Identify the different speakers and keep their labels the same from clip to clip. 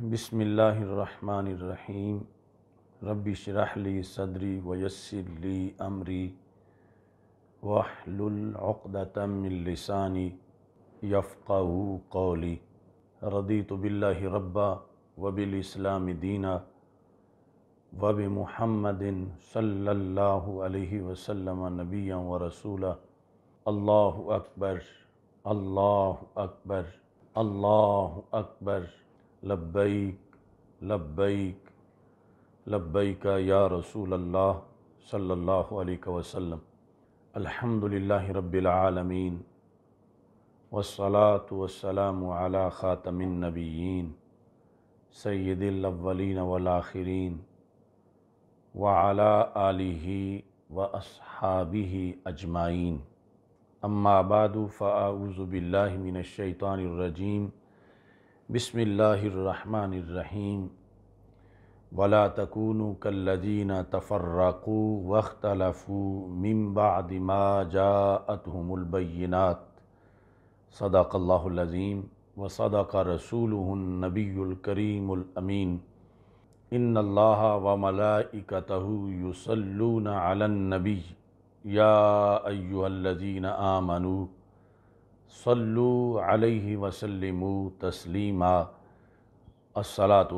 Speaker 1: बिसमीम रबी शरहली सदरी वयसरली अमरी वाहलतमिलसानी यफ़ा कौली रदी तबिल्ला रब्बा वबिलस्लाम दीना वब महमदिन सल्ला वसलम नबिया व रसूला अल्लाह अकबर अल्लाह अकबर अल्लाह अकबर लब्बैक लब्बैक लब्बैक या रसूल अल्लाह सल्लल्लाहु अलैहि वसल्लम अल्हम्दुलिल्लाहि रब्बिल आलमीन वस्सलातु वस्सलामु अला खातमिन नबीयीन सय्यदिल अव्वलीन वल आखिरीन व अला आलिही व अस्हाबिही अजमाइन अम्मा बादु फ़ाऊज़ु बिल्लाहि मिनश शैतानिर रजीम बसमीम वला तकून कल्लदीन तफ़र्रक़ू वख्तलफ़ू मम्बादमा जातहमुलबैनात सदाक़ल्लाज़ीम व सदाक़ रसूल नबीकरीमीन इन अल्लाह व मलाइकत युसलून अलनबी या अयुल्लजीन आमनू सल्लु अलैहि वसल्लम तस्लीमा अस्सलात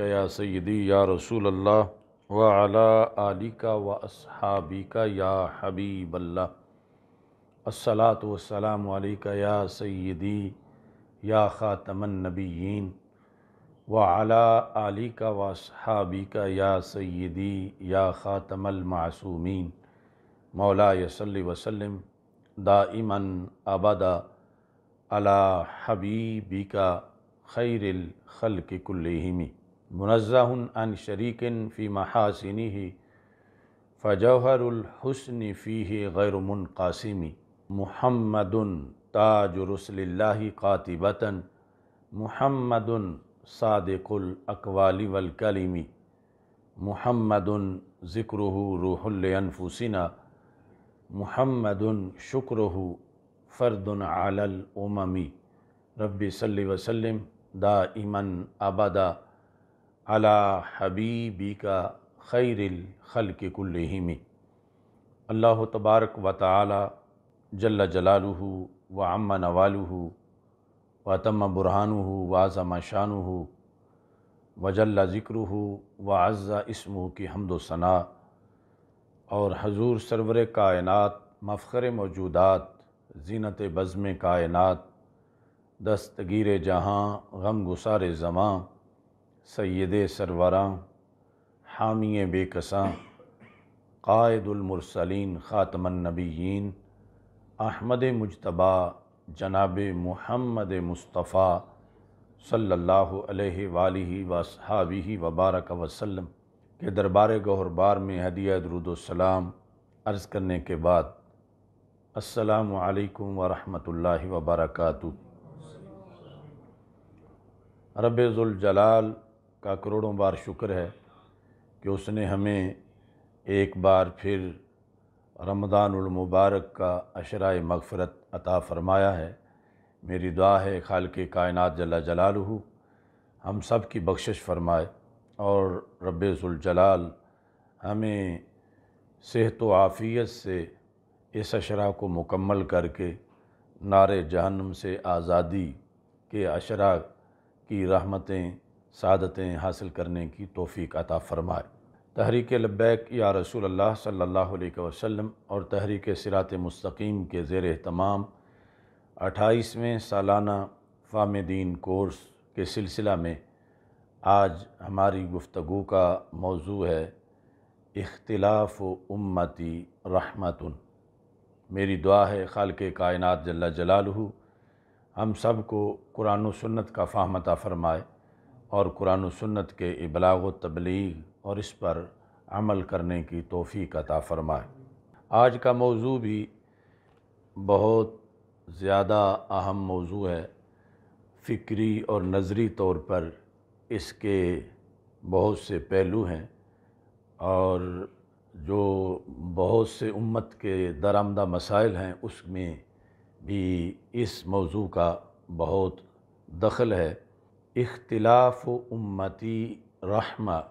Speaker 1: या सैदी या रसूल अल्लाह व अला आलिका व असहाबिका या हबीब अल्लाह अस्सलात या सैदी या ख़ातमनबीन व अला आलिका व असहाबिका या सैदी या ख़ातमलमासूमीन मौला यसल्ल वसलम दाइमन अबदा अला हबीबिका खैर खल के कुल्लहिमी मुनज़हन अन शरीकिन फ़ी महासिनी ही फ़जहरुलहसन फ़ी गैरमन कासिमी महमदन ताजुरसल्ला कातिबतन महमदन सादकुल अकवाली वलकलीमी महमदन ज़िक्र रूहलफुसिना महमद शुक्रहु फ़र्दन आलल उममी रबी सल्ली वसलम दा इमन आबादा अला हबीबी का खैरिल खल के कुल्लहिमी अल्लाह तबारक व ताली जल जलालू व अम्मा नवालू व तम बुरहान व आज़म शान वजल्ला ज़िक्र व अज़ा इसमू की हमदोसना और हजूर सरवर कायनत मफ़र मौजूदात जीनत बज़म कायनत दस्तगीर जहाँ गम गुसार जमां सैद सरवरा हामी बेकसा कायदुलमरसलिन ख़ातमनबीन अहमद मुशतबा जनाब महमद मुस्तफ़ा सल्लल्लाहु अलैहि वसहाबी वबारक वसल्लम के दरबार बार में हदिया दरुदोसलाम अर्ज़ करने के बाद असलकम वरहमल वबरक रबाल का करोड़ों बार शुक्र है कि उसने हमें एक बार फिर रमदानमबारक का अशरा मगफ़रत अता फ़रमाया है मेरी दुआ है खाल के कायन जला जलालहू हम सब की बख्शिश फ़रमाए और रबाल हमें सेहत व आफ़ियत से इस अशरा को मुकम्मल करके नारे जहन्नम से आज़ादी के अशरा की रहमतें सादतें हासिल करने की तोफ़ी अता फ़रमाए तहरीक लब्बैक या रसूल अल्लाह सल्लल्लाहु अलैहि वसल्लम और तहरीक सिरात मुस्तकीम के ज़ेर तमाम अट्ठाईसवें सालाना फ़ाम दीन कोर्स के सिलसिला में आज हमारी गुफ्तु का मौजू है इख्तलाफ़ उम्मती रहमतन मेरी दुआ है खाल के कायनत जल्ला जलालहू हम सब को कुरान सन्नत का फ़ाहमता फ़रमाए और कुरान सन्नत के इबलाग तबलीग और इस पर अमल करने की तोफ़ी अता फ़रमाए आज का मौजू भी बहुत ज़्यादा अहम मौजू है फ़िक्री और नज़री तौर पर इसके बहुत से पहलू हैं और जो बहुत से उम्मत के दरामदा मसाइल हैं उसमें भी इस मौजू का बहुत दखल है इख्तिलाफ़ उम्मती रहमा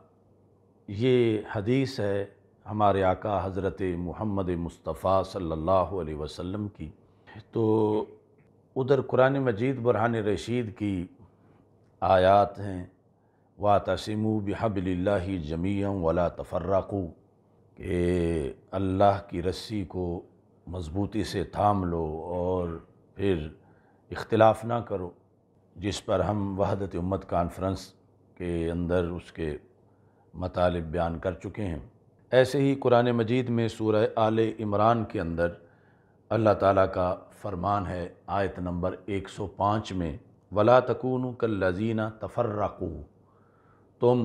Speaker 1: ये हदीस है हमारे आका हज़रत महमद मुस्तफ़ा सल्लल्लाहु अलैहि वसल्लम की तो उधर कुरान मजीद बुरहान रशीद की आयात हैं व तसम बहबल्ला जमीम वला तफर्रकु के अल्लाह की रस्सी को मज़बूती से थाम लो और फिर इख्तलाफ ना करो जिस पर हम वहदत उम्मत कॉन्फ्रेंस के अंदर उसके मतालब बयान कर चुके हैं ऐसे ही कुरान मजीद में सूर आल इमरान के अंदर अल्लाह ताला का फरमान है आयत नंबर 105 में वला तकून कल लजीना तफर्रकू तुम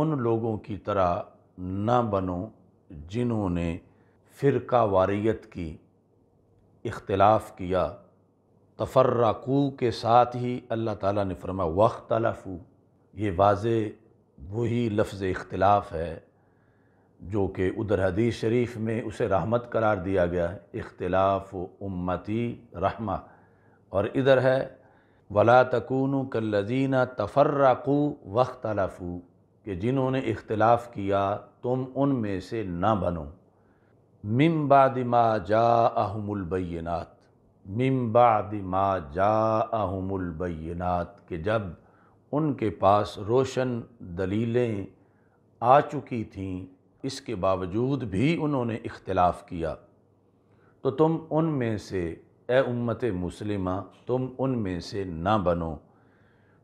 Speaker 1: उन लोगों की तरह न बनो जिन्होंने फ़िरका वारियत की इख्तलाफ किया तफर्रकू के साथ ही अल्लाह ताला ने फरमा वक्त तलाफू ये वाज वही लफ्ज़ इख्तलाफ है जो कि उधर हदीस शरीफ में उसे रहमत करार दिया गया है इख्तलाफ उम्मती रहमा और इधर है वला तकून कल्लजीना तफर्रकू वख्तलफ़ू तलफ़ू कि जिन्होंने इख्तलाफ किया तुम उनमें से ना बनो दिमा जा अहमुलबैनात दिमा जा अहमुलबैनात के जब उनके पास रोशन दलीलें आ चुकी थीं इसके बावजूद भी उन्होंने इख्तलाफ किया तो तुम उनमें से ए उम्मत मुस्लिम तुम उनमें से ना बनो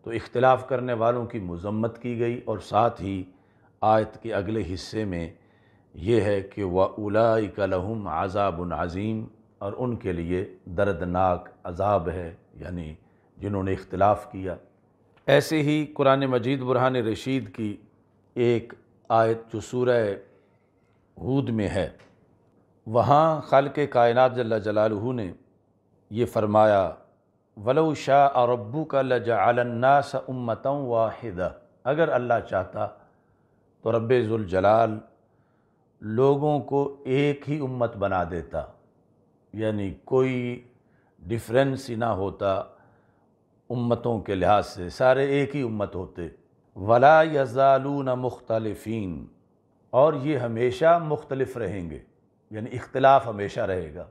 Speaker 1: तो इख्तलाफ़ करने वालों की मज़म्मत की गई और साथ ही आयत के अगले हिस्से में यह है कि वह उलाई कलहम आज़ाबन अज़ीम और उनके लिए दर्दनाक अजाब है यानी जिन्होंने इख्तलाफ किया ऐसे ही कुरान मजीद बुरहान रशीद की एक आयत जो सूरह हूद में है वहाँ खल के कायनत जल्ला जलालहू ने ये फरमाया वलो शाह और रब्बू का लजालन्नास उम्मतों वाहिदा अगर अल्लाह चाहता तो रब्ज़ुलजलाल लोगों को एक ही उम्मत बना देता यानी कोई डिफरेंस ही ना होता उम्मतों के लिहाज से सारे एक ही उम्मत होते वला न मुख्तलफिन और ये हमेशा मुख्तलिफ़ रहेंगे यानी इख्तलाफ हमेशा रहेगा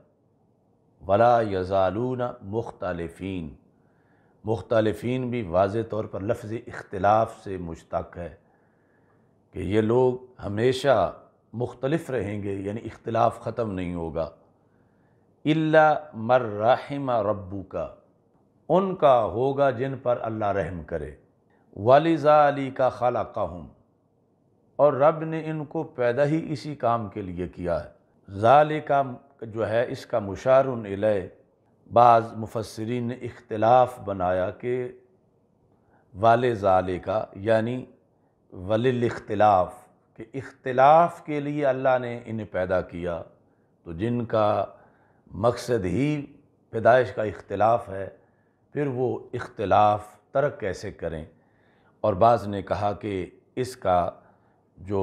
Speaker 1: वला यजालून मुख्तलफिन मुख्तलफिन भी वाज तौर पर लफ्ज़ इख्तलाफ से मुश्तक है कि ये लोग हमेशा मुख्तलफ रहेंगे यानी इख्तलाफ ख़त्म नहीं होगा इल्ला मर्राहिम रब्बू का उनका होगा जिन पर अल्लाह रहम करे वालिजा अली का खाला कहूँ और रब ने इनको पैदा ही इसी काम के लिए किया है ज़ाल का जो है इसका मुशारल बाज़ मुफसरीन ने इख्तलाफ बनाया कि वाल ज़ाले का यानी वलिल इख्तलाफ इख्तलाफ के लिए अल्लाह ने इन्हें पैदा किया तो जिनका मकसद ही पैदाइश का इख्तलाफ है फिर वो इख्तलाफ तर्क कैसे करें और बाज़ ने कहा कि इसका जो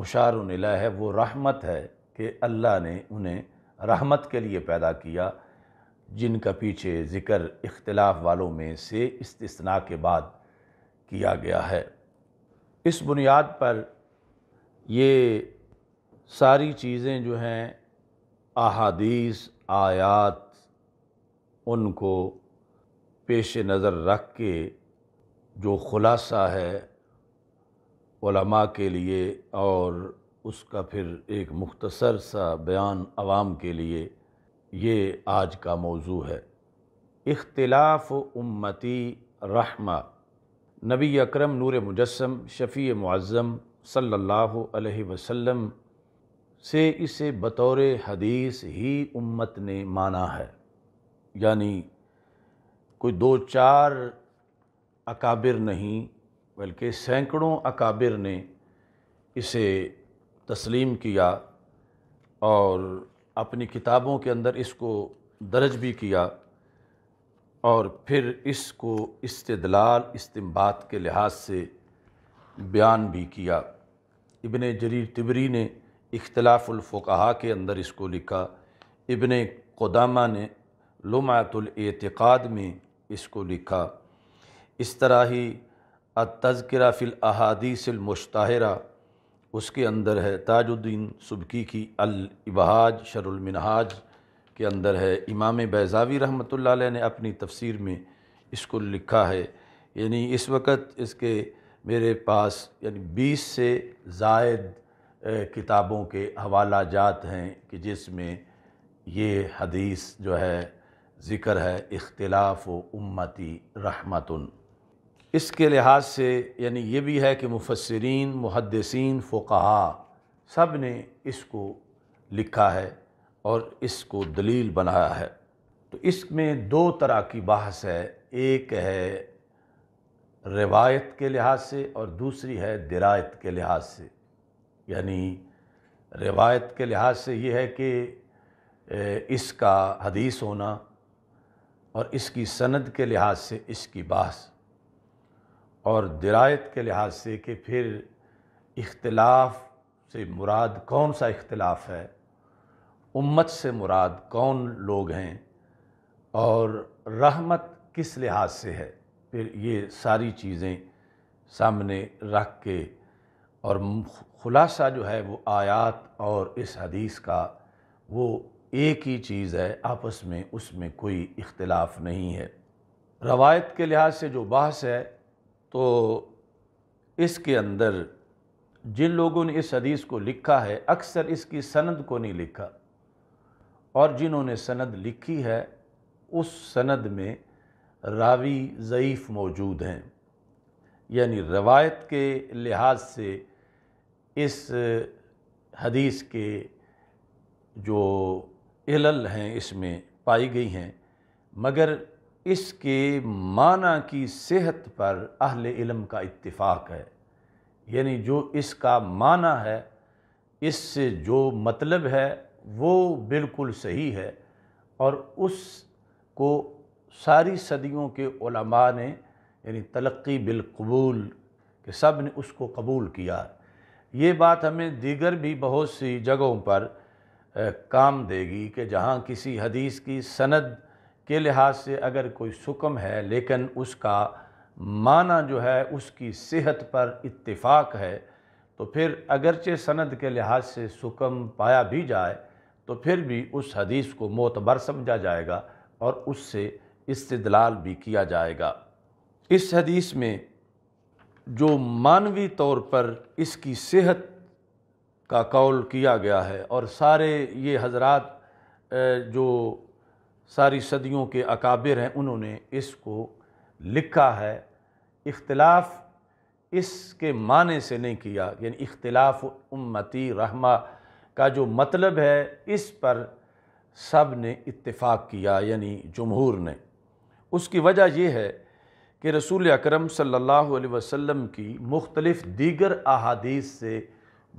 Speaker 1: मुशार है वो रहमत है कि अल्लाह ने उन्हें रहमत के लिए पैदा किया जिनका पीछे ज़िक्र इख्तलाफ वालों में से इस्तना के बाद किया गया है इस बुनियाद पर ये सारी चीज़ें जो हैं अहादीस आयात उनको पेश नज़र रख के जो ख़ुलासा है के लिए और उसका फिर एक मुख्तसर सा बयान आवाम के लिए ये आज का मौजू है इख्तलाफ उम्मती रहमा नबी अकरम नूर मुजस्म शफ़ी मुआज़म सल्लल्लाहु अलैहि वसल्लम से इसे बतौर हदीस ही उम्मत ने माना है यानी कोई दो चार अकाबिर नहीं बल्कि सैकड़ों अकाबिर ने इसे तस्लीम किया और अपनी किताबों के अंदर इसको दर्ज भी किया और फिर इसको इस्तदलाल इस्timबात के लिहाज से बयान भी किया इबन जरीर तिबरी ने इख्तलाफ़ुल्फ़ा के अंदर इसको लिखा इबन कोदामा ने लुमातुलतिक़ाद में इसको लिखा इस तरह ही अतज़करा फ़िल अहादीसमश्ताहरा उसके अंदर है ताजुद्दीन सुबकी की अल इबहाज शरुलमनहाज के अंदर है इमाम बैज़ावी रहमत ने अपनी तफसीर में इसको लिखा है यानी इस वक्त इसके मेरे पास यानी बीस से जायद किताबों के हवाला जात हैं कि जिसमें ये हदीस जो है ज़िक्र है इख्तलाफ़ उम्मती रहमतुन इसके लिहाज से यानी ये भी है कि मुफसरीन मुहदसिन फ़ुकहा सब ने इसको लिखा है और इसको दलील बनाया है तो इसमें दो तरह की बहस है एक है रिवायत के लिहाज से और दूसरी है दरायत के लिहाज से यानी रिवायत के लिहाज से ये है कि इसका हदीस होना और इसकी सनद के लिहाज से इसकी बहस और दिरायत के लिहाज से कि फिर इख्तलाफ से मुराद कौन सा इख्तलाफ है उम्मत से मुराद कौन लोग हैं और रहमत किस लिहाज से है फिर ये सारी चीज़ें सामने रख के और ख़ुलासा जो है वो आयात और इस हदीस का वो एक ही चीज़ है आपस में उसमें कोई इख्तलाफ नहीं है रवायत के लिहाज से जो बहस है तो इसके अंदर जिन लोगों ने इस हदीस को लिखा है अक्सर इसकी सनद को नहीं लिखा और जिन्होंने सनद लिखी है उस सनद में रावी ज़यीफ़ मौजूद हैं यानी रवायत के लिहाज से इस हदीस के जो इलल हैं इसमें पाई गई हैं मगर इसके माना की सेहत पर अहल इलम का इतफ़ाक़ है यानी जो इसका माना है इससे जो मतलब है वो बिल्कुल सही है और उस को सारी सदियों के उलमा ने यानी तलक्की बिलकबूल के सब ने उसको कबूल किया ये बात हमें दीगर भी बहुत सी जगहों पर काम देगी कि जहाँ किसी हदीस की सनद के लिहाज से अगर कोई सुकम है लेकिन उसका माना जो है उसकी सेहत पर इत्तेफाक है तो फिर अगरचे सनद के लिहाज से सुकम पाया भी जाए तो फिर भी उस हदीस को मोतबर समझा जाएगा और उससे इस्तलाल भी किया जाएगा इस हदीस में जो मानवी तौर पर इसकी सेहत का कौल किया गया है और सारे ये हजरात जो सारी सदियों के अकाबिर हैं उन्होंने इसको लिखा है इख्तलाफ इसके माने से नहीं किया यानी इख्तलाफ उम्मती रहमा का जो मतलब है इस पर सब ने इत्तेफाक किया यानी जमहूर ने उसकी वजह यह है कि रसूल अकरम सल्लल्लाहु अलैहि वसल्लम की मुख्तलिफ़ दीगर अहादीस से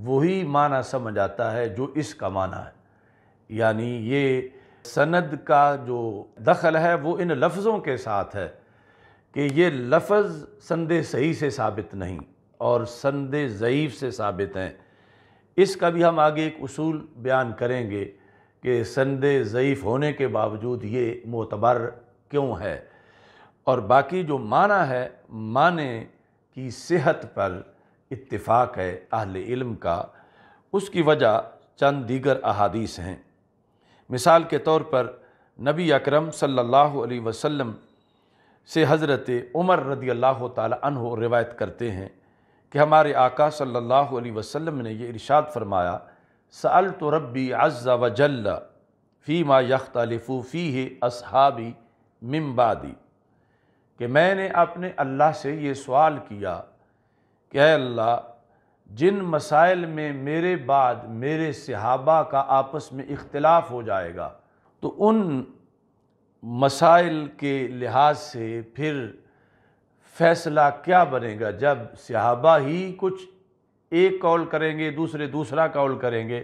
Speaker 1: वही माना समझ आता है जो इसका माना है यानी ये सनद का जो दखल है वो इन लफ्ज़ों के साथ है कि ये लफ्ज़ संद सही से साबित नहीं और संद ज़यीफ़ से साबित हैं इसका भी हम आगे एक असूल बयान करेंगे कि संद ज़यीफ़ होने के बावजूद ये मोतबर क्यों है और बाकी जो माना है माने की सेहत पर इतफ़ाक़ है अहल इल्म का उसकी वजह चंद दीगर अहादीस हैं मिसाल के तौर पर नबी अकरम सल्लल्लाहु अलैहि वसल्लम से हज़रत उमर रदी अल्लाह तहो रिवायत करते हैं कि हमारे आका सल्लल्लाहु अलैहि वसल्लम ने यह इरशाद फरमाया साल तो रबी अज़ा व जल्ला फ़ी मा यख्तलफ़ू फ़ी है असहाबी मम्बादी कि मैंने अपने अल्लाह से ये सवाल किया कि अल्लाह जिन मसाइल में मेरे बाद मेरे सहाबा का आपस में इख्तलाफ हो जाएगा तो उन मसाइल के लिहाज से फिर फ़ैसला क्या बनेगा जब सहाबा ही कुछ एक कौल करेंगे दूसरे दूसरा कौल करेंगे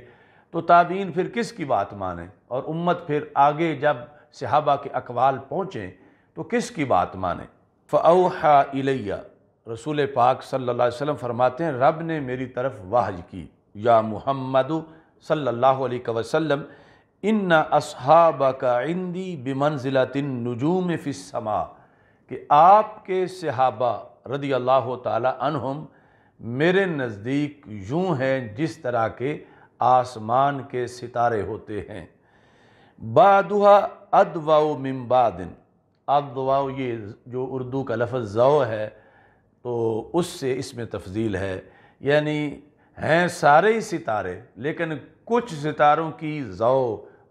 Speaker 1: तो ताबीन फिर किस की बात माने और उम्मत फिर आगे जब सहाबा के अकवाल पहुँचें तो किस की बात माने फ़ाहा इलैया रसूल पाक सल्लल्लाहु अलैहि वसल्लम फरमाते हैं रब ने मेरी तरफ वाहज की या मुहम्मद सल्लल्लाहु अलैहि वसल्लम इन असहाब का इंदी तिन नजूम फ़िसमा कि आपके सहाबा रदी अल्लाह तहम मेरे नज़दीक यूँ हैं जिस तरह के आसमान के सितारे होते हैं बादुहा अदवा मिम्बादिन अदवाओ ये जो उर्दू का लफ्ज़ ज़ो है तो उससे इसमें तफजील है यानी हैं सारे ही सितारे लेकिन कुछ सितारों की जो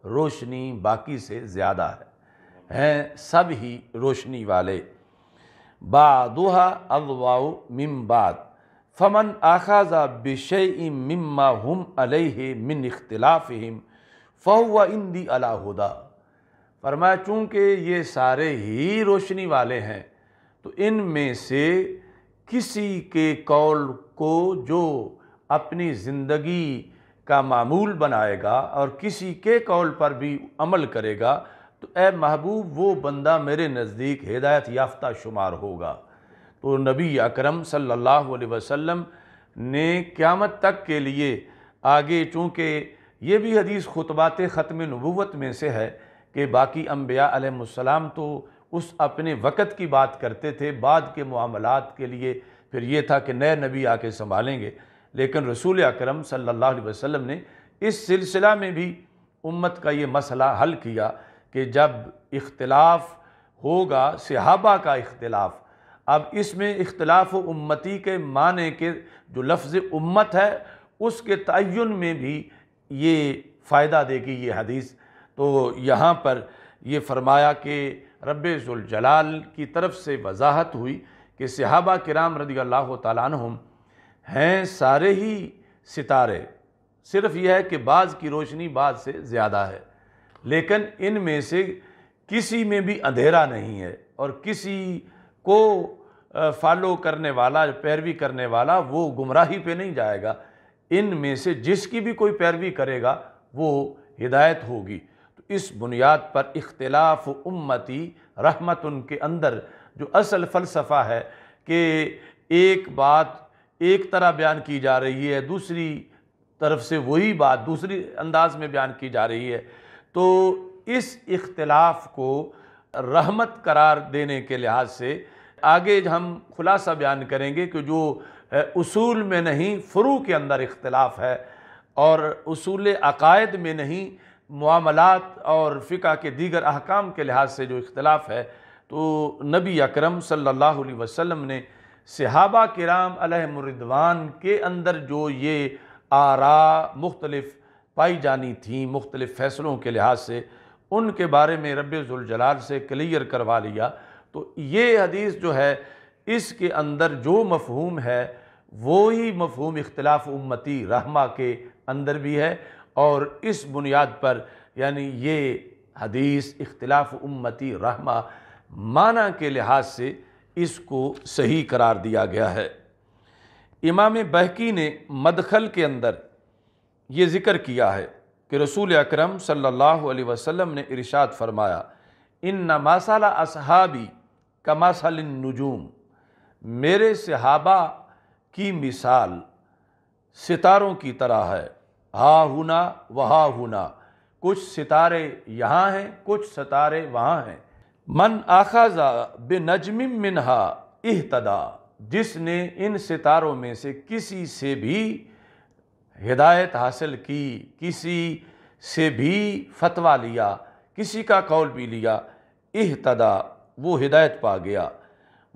Speaker 1: रोशनी बाकी से ज़्यादा है हैं सब ही रोशनी वाले बादुहा अगवाओ मिमबाद फमन आखाजा बिशे मिम्मा हम अलह मिन इख्तलाफ़ हम फ़हुआ इंदी अलाहुदा फरमाया चूँकि ये सारे ही रोशनी वाले हैं तो इन में से किसी के कौल को जो अपनी ज़िंदगी का मामूल बनाएगा और किसी के कौल पर भी अमल करेगा तो ए महबूब वो बंदा मेरे नज़दीक हिदायत याफ्ता शुमार होगा तो नबी अकरम सल्लल्लाहु अलैहि वसल्लम ने क़्यामत तक के लिए आगे चूँकि ये भी हदीस खुतबात ख़त्म नबूवत में से है कि बाकी अम्बिया अलैहिस्सलाम तो उस अपने वक़्त की बात करते थे बाद के मामलत के लिए फिर ये था कि नए नबी आके संभालेंगे लेकिन रसूल अकरम सल्लल्लाहु अलैहि वसल्लम ने इस सिलसिला में भी उम्मत का ये मसला हल किया कि जब इख्तलाफ होगा सहाबा का इख्तलाफ अब इसमें इख्तलाफ उम्मती के माने के जो लफ्ज़ उम्मत है उसके तयन में भी ये फ़ायदा देगी ये हदीस तो यहाँ पर ये फरमाया कि रबाल की तरफ से वजाहत हुई कि सहाबा कराम रदी अल्लाह हैं सारे ही सितारे सिर्फ यह है कि बाज़ की रोशनी बाज़ से ज़्यादा है लेकिन इन में से किसी में भी अंधेरा नहीं है और किसी को फॉलो करने वाला पैरवी करने वाला वो गुमराही पे नहीं जाएगा इन में से जिसकी भी कोई पैरवी करेगा वो हिदायत होगी तो इस बुनियाद पर इख्तलाफ उम्मती रहमत उनके अंदर जो असल फ़लसफ़ा है कि एक बात एक तरह बयान की जा रही है दूसरी तरफ से वही बात दूसरी अंदाज में बयान की जा रही है तो इस इख्तलाफ को रहमत करार देने के लिहाज से आगे हम खुलासा बयान करेंगे कि जो उसूल में नहीं फ़्रू के अंदर इख्तलाफ है और उसूल अकायद में नहीं मामलात और फ़िका के दीगर अहकाम के लिहाज से जो इख्तलाफ है तो नबी अकरम सल्लल्लाहु अलैहि वसल्लम ने सहाबा कराम अलहमरिदवान के अंदर जो ये आरा मुख्तलफ़ पाई जानी थी मुख्तलिफ़ फ़ैसलों के लिहाज से उनके बारे में रबाल से क्लियर करवा लिया तो ये हदीस जो है इसके अंदर जो मफहूम है वो ही मफहूम इख्तलाफ उम्मती रहमा के अंदर भी है और इस बुनियाद पर यानी ये हदीस इख्तलाफ उम्मती रहमा माना के लिहाज से इसको सही करार दिया गया है इमाम बहकी ने मदखल के अंदर ये ज़िक्र किया है कि रसूल अकरम सल्लल्लाहु अलैहि वसल्लम ने इरशाद फरमाया इन न मासाला असहाबी कमासल नजूम मेरे सहाबा की मिसाल सितारों की तरह है हा हुना वहा हुना कुछ सितारे यहाँ हैं कुछ सितारे वहाँ हैं मन आखाजा बेनजम मिनहा इहतदा जिसने इन सितारों में से किसी से भी हिदायत हासिल की किसी से भी फतवा लिया किसी का कौल भी लिया इहतदा वो हिदायत पा गया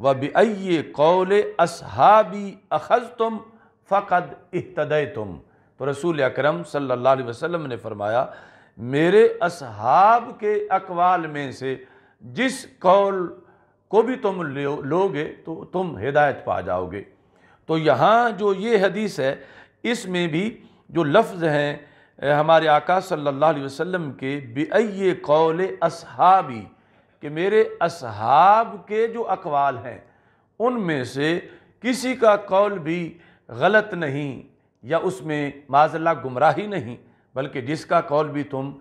Speaker 1: व बे कौल असहाबी अखज़ तुम फ़कद इहतदय तुम तो रसूल अक्रम सल्ला अलैहि ने फरमाया मेरे असहाब के अकवाल में से जिस कौल को भी तुम लोगे तो तुम हिदायत पा जाओगे तो यहाँ जो ये हदीस है इसमें भी जो लफ्ज़ हैं हमारे आका सल्ला वसलम के बेये कौल असहाबी कि मेरे असहाब के जो अकवाल हैं उनमें से किसी का कौल भी गलत नहीं या उसमें माजल्ला गुमराही नहीं बल्कि जिसका कौल भी तुम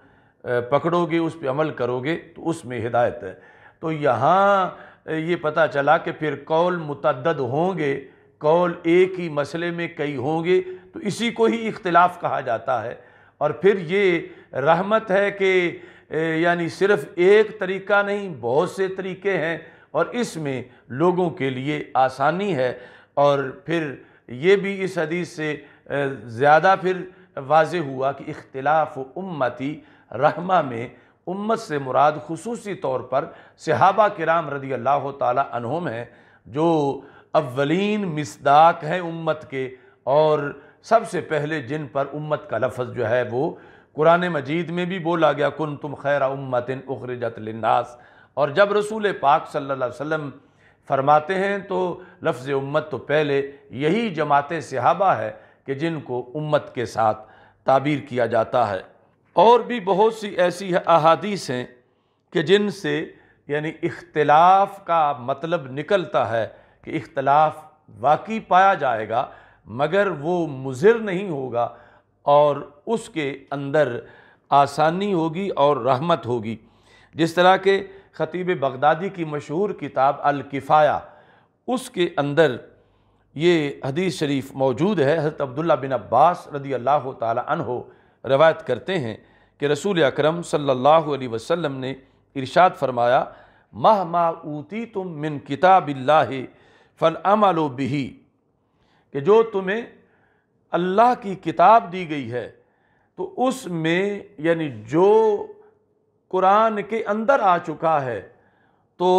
Speaker 1: पकड़ोगे उस पर अमल करोगे तो उसमें हिदायत है तो यहाँ ये पता चला कि फिर कौल मतदद होंगे कौल एक ही मसले में कई होंगे तो इसी को ही इख्तलाफ कहा जाता है और फिर ये रहमत है कि यानी सिर्फ एक तरीका नहीं बहुत से तरीके हैं और इसमें लोगों के लिए आसानी है और फिर ये भी इस हदीस से ज़्यादा फिर वाज हुआ कि इख्तलाफ उम्मती रहमा में उम्मत से मुराद खसूसी तौर पर सहाबा राम रदी अल्लाह तहोम हैं जो अवलिन मिसदाक हैं उम्मत के और सबसे पहले जिन पर उम्मत का लफज जो है वो कुरान मजीद में भी बोला गया कन तुम खैर उम्मतिन उखरजत लन्नास और जब रसूल पाक सल्ला वम फरमाते हैं तो लफ्ज़ उम्मत तो पहले यही जमात सहाबा है कि जिनको उम्मत के साथ ताबीर किया जाता है और भी बहुत सी ऐसी अहादीस हैं कि जिनसे यानी इख्तलाफ का मतलब निकलता है कि इख्तलाफ वाकई पाया जाएगा मगर वो मुजिर नहीं होगा और उसके अंदर आसानी होगी और रहमत होगी जिस तरह के ख़तीब बगदादी की मशहूर किताब किफ़ाया उसके अंदर ये हदीस शरीफ मौजूद है हज़रत अब्दुल्ला बिन अब्बास रदी अल्लाह तहो रवायत करते हैं कि रसूल अकरम सल्लल्लाहु अलैहि वसल्लम ने इरशाद फरमाया माह मा ऊती तुम मिन किताब फ़ल अमलो बिही कि जो तुम्हें अल्लाह की किताब दी गई है तो उसमें यानी जो कुरान के अंदर आ चुका है तो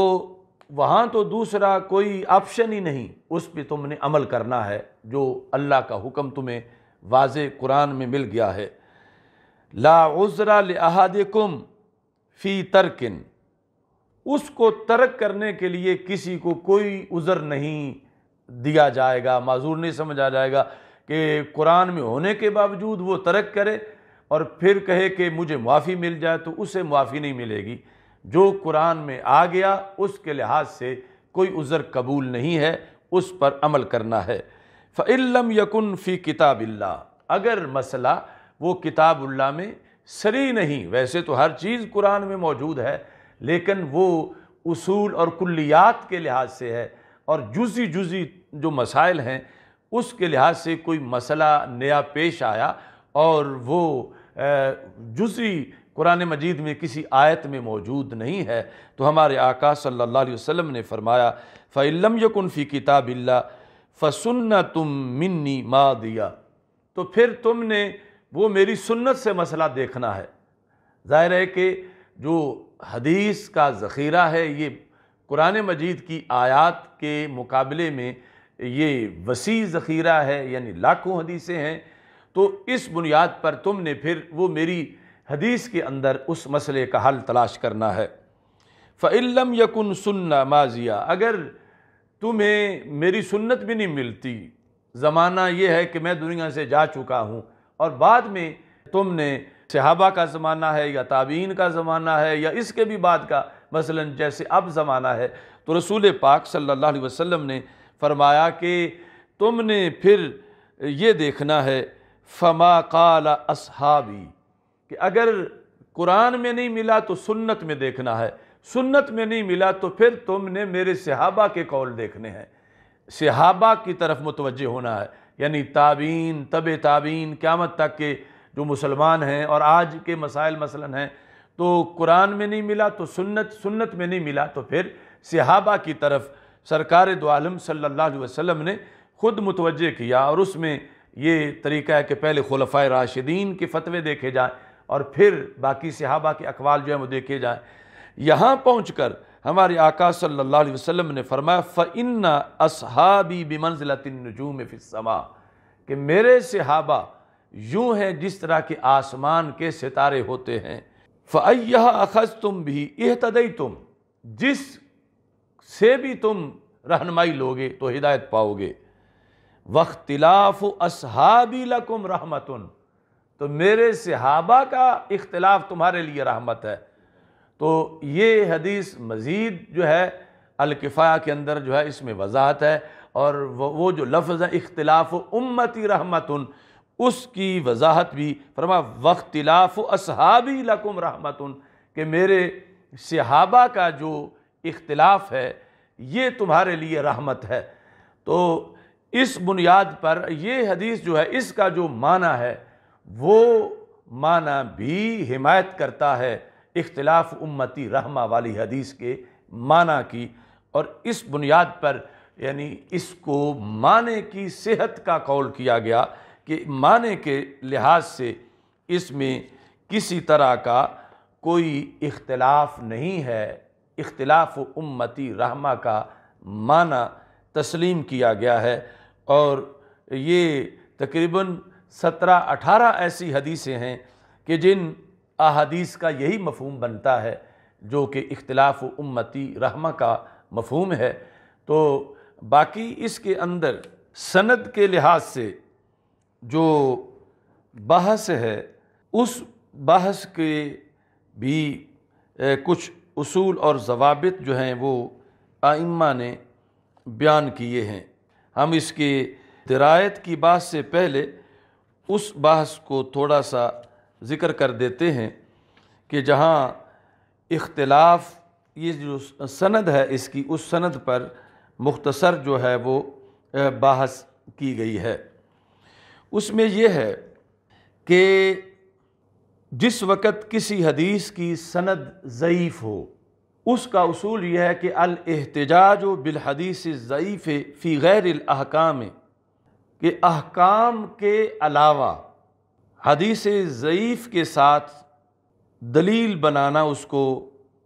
Speaker 1: वहाँ तो दूसरा कोई ऑप्शन ही नहीं उस पर तुमने अमल करना है जो अल्लाह का हुक्म तुम्हें वाज कुरान में मिल गया है ला लाउज़रा कुम फ़ी तरकिन उसको तर्क करने के लिए किसी को कोई उज़र नहीं दिया जाएगा माजूर नहीं समझा जाएगा कि कुरान में होने के बावजूद वो तर्क करे और फिर कहे कि मुझे मुआफ़ी मिल जाए तो उसे मुआफ़ी नहीं मिलेगी जो कुरान में आ गया उसके लिहाज से कोई उज़र कबूल नहीं है उस पर अमल करना है फ़िल्म यकुन फ़ी किताबिल्ला अगर मसला वो किताबुल्ला में सरी नहीं वैसे तो हर चीज़ कुरान में मौजूद है लेकिन वो उसूल और कुल्लियात के लिहाज से है और जुजी जुजी जो मसाइल हैं उसके लिहाज से कोई मसला नया पेश आया और वो जुजी कुरान मजीद में किसी आयत में मौजूद नहीं है तो हमारे आका सल्ला वसम ने फरमाया फ़ैलम यकुन फ़ी किताब फ़सन्न तुम मिन्नी मा दिया तो फिर तुमने वो मेरी सुन्नत से मसला देखना है ज़ाहिर है कि जो हदीस का ज़ख़ीरा है ये कुरान मजीद की आयात के मुकाबले में ये वसी ज़ख़ीरा है यानी लाखों हदीसें हैं तो इस बुनियाद पर तुमने फिर वो मेरी हदीस के अंदर उस मसले का हल तलाश करना है फ़िल्म यकुन सुन्ना माजिया अगर तुम्हें मेरी सुन्नत भी नहीं मिलती ज़माना ये है कि मैं दुनिया से जा चुका हूँ और बाद में तुमने सहाबा का ज़माना है या ताबीन का ज़माना है या इसके भी बाद का मसलन जैसे अब ज़माना है तो रसूल पाक सल्लल्लाहु अलैहि वसल्लम ने फरमाया कि तुमने फिर ये देखना है फमा काला असहाबी कि अगर कुरान में नहीं मिला तो सुन्नत में देखना है सुन्नत में नहीं मिला तो फिर तुमने मेरे सहाबा के कौल देखने हैं सिहाबा की तरफ मुतवजह होना है यानी ताबीन तब ताबीन क्यामत तक के जो मुसलमान हैं और आज के मसाइल मसलन हैं तो कुरान में नहीं मिला तो सुन्नत सुन्नत में नहीं मिला तो फिर सहाबा की तरफ सरकार दोम सल्ला वसम ने ख़ुद मुतवजह किया और उसमें ये तरीका है कि पहले खलफा राशिदीन के फ़तवे देखे जाएँ और फिर बाकी सहाबा के अकवाल जो है वो देखे जाएँ यहाँ पहुँच कर हमारे आका सल्ला वसम ने फरमाया फ़िन असहाबी बिमंजिलतनजूम फ़िसमा कि मेरे सहाबा यूँ हैं जिस तरह के आसमान के सितारे होते हैं फ़ैया अखज़ तुम भी एहतदई तुम जिस से भी तुम रहनमाई लोगे तो हिदायत पाओगे वख्तिलाफ़ असहाबी लकुम रहमतुन तो मेरे सहाबा का इख्तलाफ तुम्हारे लिए रहमत है तो ये हदीस मज़ीद जो है अलकिफ़ा के अंदर जो है इसमें वजाहत है और वो जो लफ्ज़ है इख्तलाफ उम्मती रहमत उसकी वजाहत भी फरमा वख्तिलाफ़ असहाबी लकुम रहमत कि मेरे सहाबा का जो इख्तलाफ है ये तुम्हारे लिए रहमत है तो इस बुनियाद पर ये हदीस जो है इसका जो माना है वो माना भी हिमायत करता है इख्तलाफ उम्मती रहमा वाली हदीस के माना की और इस बुनियाद पर यानी इसको माने की सेहत का कौल किया गया कि माने के लिहाज से इसमें किसी तरह का कोई इख्तलाफ नहीं है इख्तलाफ उम्मती रहमा का माना तस्लीम किया गया है और ये तकरीबन सत्रह अठारह ऐसी हदीसें हैं कि जिन अहदीस का यही मफहम बनता है जो कि इख्तलाफ उम्मती रहमा का मफहम है तो बाकी इसके अंदर सनद के लिहाज से जो बहस है उस बहस के भी कुछ असूल और जवाबित जो हैं वो आइम्मा ने बयान किए हैं हम इसके दरायत की बात से पहले उस बहस को थोड़ा सा ज़िक्र कर देते हैं कि जहाँ इख्तलाफ ये जो सनद है इसकी उस सनद पर मुख्तसर जो है वो बहस की गई है उसमें यह है कि जिस वक़्त किसी हदीस की सनद ज़यीफ़ हो उसका असूल यह है कि अलहतजाज बिलहदीस ज़यीफ़ फ़ी गैर अहकाम कि अहकाम के अलावा हदीस ज़यीफ़ के साथ दलील बनाना उसको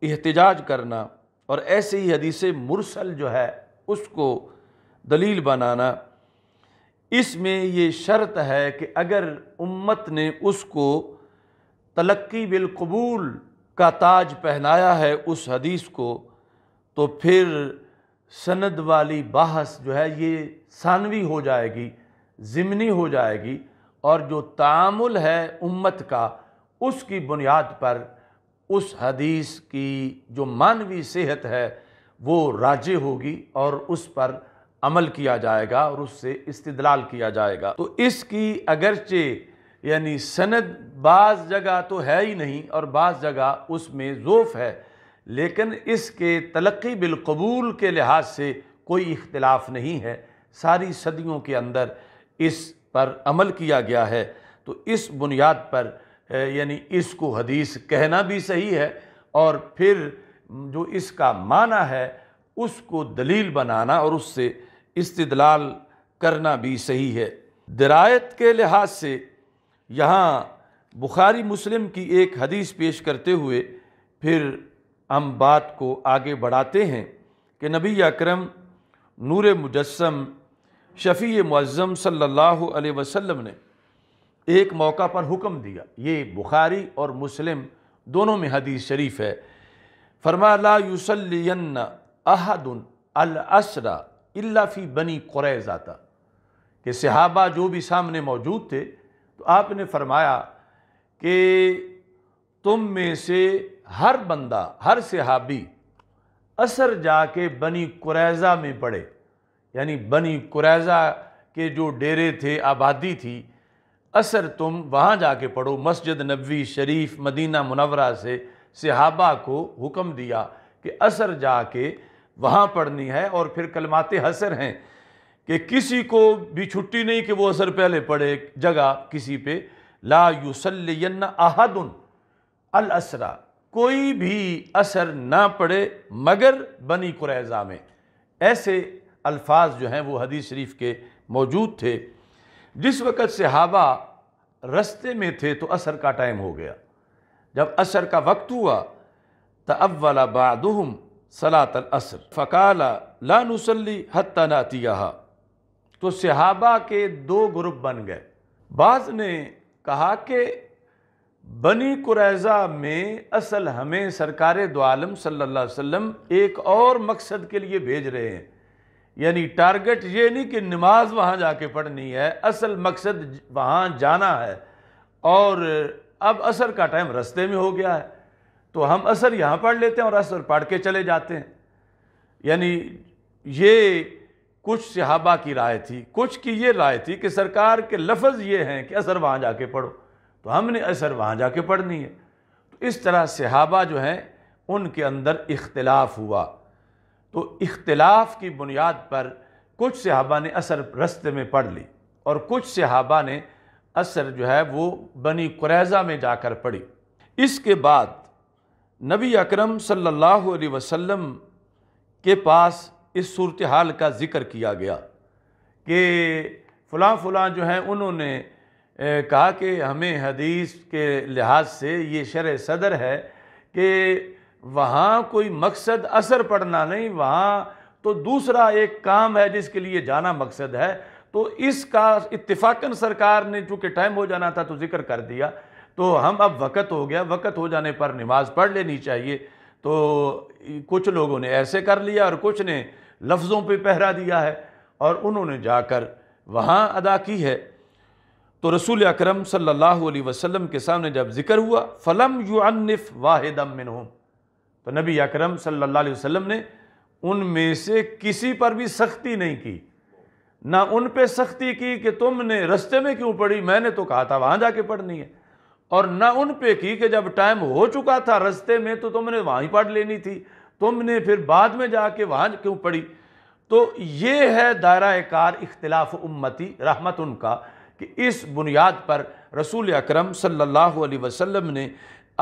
Speaker 1: एहतजाज करना और ऐसे ही हदीस मुरसल जो है उसको दलील बनाना इसमें ये शर्त है कि अगर उम्मत ने उसको तलक्की बिलकबूल का ताज पहनाया है उस हदीस को तो फिर सनद वाली बहस जो है ये सानवी हो जाएगी ज़िमनी हो जाएगी और जो तामुल है उम्मत का उसकी बुनियाद पर उस हदीस की जो मानवी सेहत है वो राजे होगी और उस पर अमल किया जाएगा और उससे इस्तलाल किया जाएगा तो इसकी अगरचे यानी सनद बाज़ जगह तो है ही नहीं और बाज़ जगह उसमें ज़ोफ़ है लेकिन इसके तलक़ी बिलकबूल के लिहाज से कोई इख्तलाफ नहीं है सारी सदियों के अंदर इस पर अमल किया गया है तो इस बुनियाद पर यानी इसको हदीस कहना भी सही है और फिर जो इसका माना है उसको दलील बनाना और उससे इस्तलाल करना भी सही है दरायत के लिहाज से यहाँ बुखारी मुस्लिम की एक हदीस पेश करते हुए फिर हम बात को आगे बढ़ाते हैं कि नबी अकरम नूर मुजस्म शफ़ी मज़म सल्ला वसलम ने एक मौका पर हुक्म दिया ये बुखारी और मुस्लिम दोनों में हदीस शरीफ है फरमा ला अहदन अलसरा इल्ला फ़ी बनी क्रैज़ाता कि सहाबा जो भी सामने मौजूद थे तो आपने फरमाया कि तुम में से हर बंदा हर सहाबी असर जाके बनी क्रैज़ा में पड़े यानी बनी कुरैज़ा के जो डेरे थे आबादी थी असर तुम वहाँ जाके पढ़ो मस्जिद नबी शरीफ मदीना मुनवरा से सहाबा को हुक्म दिया कि असर जाके वहाँ पढ़नी है और फिर कलमाते हसर हैं कि किसी को भी छुट्टी नहीं कि वो असर पहले पढ़े जगह किसी पे ला युसलन्न अहदन अल असरा कोई भी असर ना पड़े मगर बनी कुरैज़ा में ऐसे अल्फाज जो हैं वो हदीस शरीफ के मौजूद थे जिस वक़्त सहाबा रस्ते में थे तो असर का टाइम हो गया जब असर का वक्त हुआ तो तवला बदहम सलात असर फ़काला ला नसली नातिया तो सहाबा के दो ग्रुप बन गए बाज़ ने कहा कि बनी कुरैज़ा में असल हमें सरकार दो आलम सल्लल्लाहु अलैहि एक और मकसद के लिए भेज रहे हैं यानी टारगेट ये नहीं कि नमाज वहाँ जाके पढ़नी है असल मकसद वहाँ जाना है और अब असर का टाइम रस्ते में हो गया है तो हम असर यहाँ पढ़ लेते हैं और असर पढ़ के चले जाते हैं यानी ये कुछ सहाबा की राय थी कुछ की ये राय थी कि सरकार के लफ्ज़ ये हैं कि असर वहाँ जाके पढ़ो तो हमने असर वहाँ जाके पढ़नी है तो इस तरह सहाबा जो हैं उनके अंदर इख्तलाफ हुआ तो इख्तलाफ की बुनियाद पर कुछ सहाबा ने असर रस्ते में पढ़ ली और कुछ सहाबा ने असर जो है वो बनी कुरैज़ा में जाकर पढ़ी इसके बाद नबी अकरम सल्लल्लाहु अलैहि वसल्लम के पास इस सूरत हाल का ज़िक्र किया गया कि फ़लाँ फ़लाँ जो हैं उन्होंने कहा कि हमें हदीस के लिहाज से ये शर सदर है कि वहाँ कोई मकसद असर पड़ना नहीं वहाँ तो दूसरा एक काम है जिसके लिए जाना मकसद है तो इसका इतफाकन सरकार ने चूँकि टाइम हो जाना था तो ज़िक्र कर दिया तो हम अब वक़्त हो गया वक़्त हो जाने पर नमाज़ पढ़ लेनी चाहिए तो कुछ लोगों ने ऐसे कर लिया और कुछ ने लफ्ज़ों पे पहरा दिया है और उन्होंने जाकर वहाँ अदा की है तो रसूल अकरम सल्लल्लाहु अलैहि वसल्लम के सामने जब जिक्र हुआ फ़लम युनफ़ वाहिदम मिनहुम तो नबी अकरम सल्लल्लाहु अलैहि वसल्लम ने उनमें से किसी पर भी सख्ती नहीं की ना उन पे सख्ती की कि तुमने रस्ते में क्यों पढ़ी मैंने तो कहा था वहाँ जाके पढ़नी है और ना उन पे की कि जब टाइम हो चुका था रस्ते में तो तुमने वहाँ ही पढ़ लेनी थी तुमने फिर बाद में जाके वहाँ क्यों पढ़ी तो ये है दायरा कार इख्तलाफ उम्मती रहमत उनका कि इस बुनियाद पर रसूल अक्रम सल्ला अलैहि ने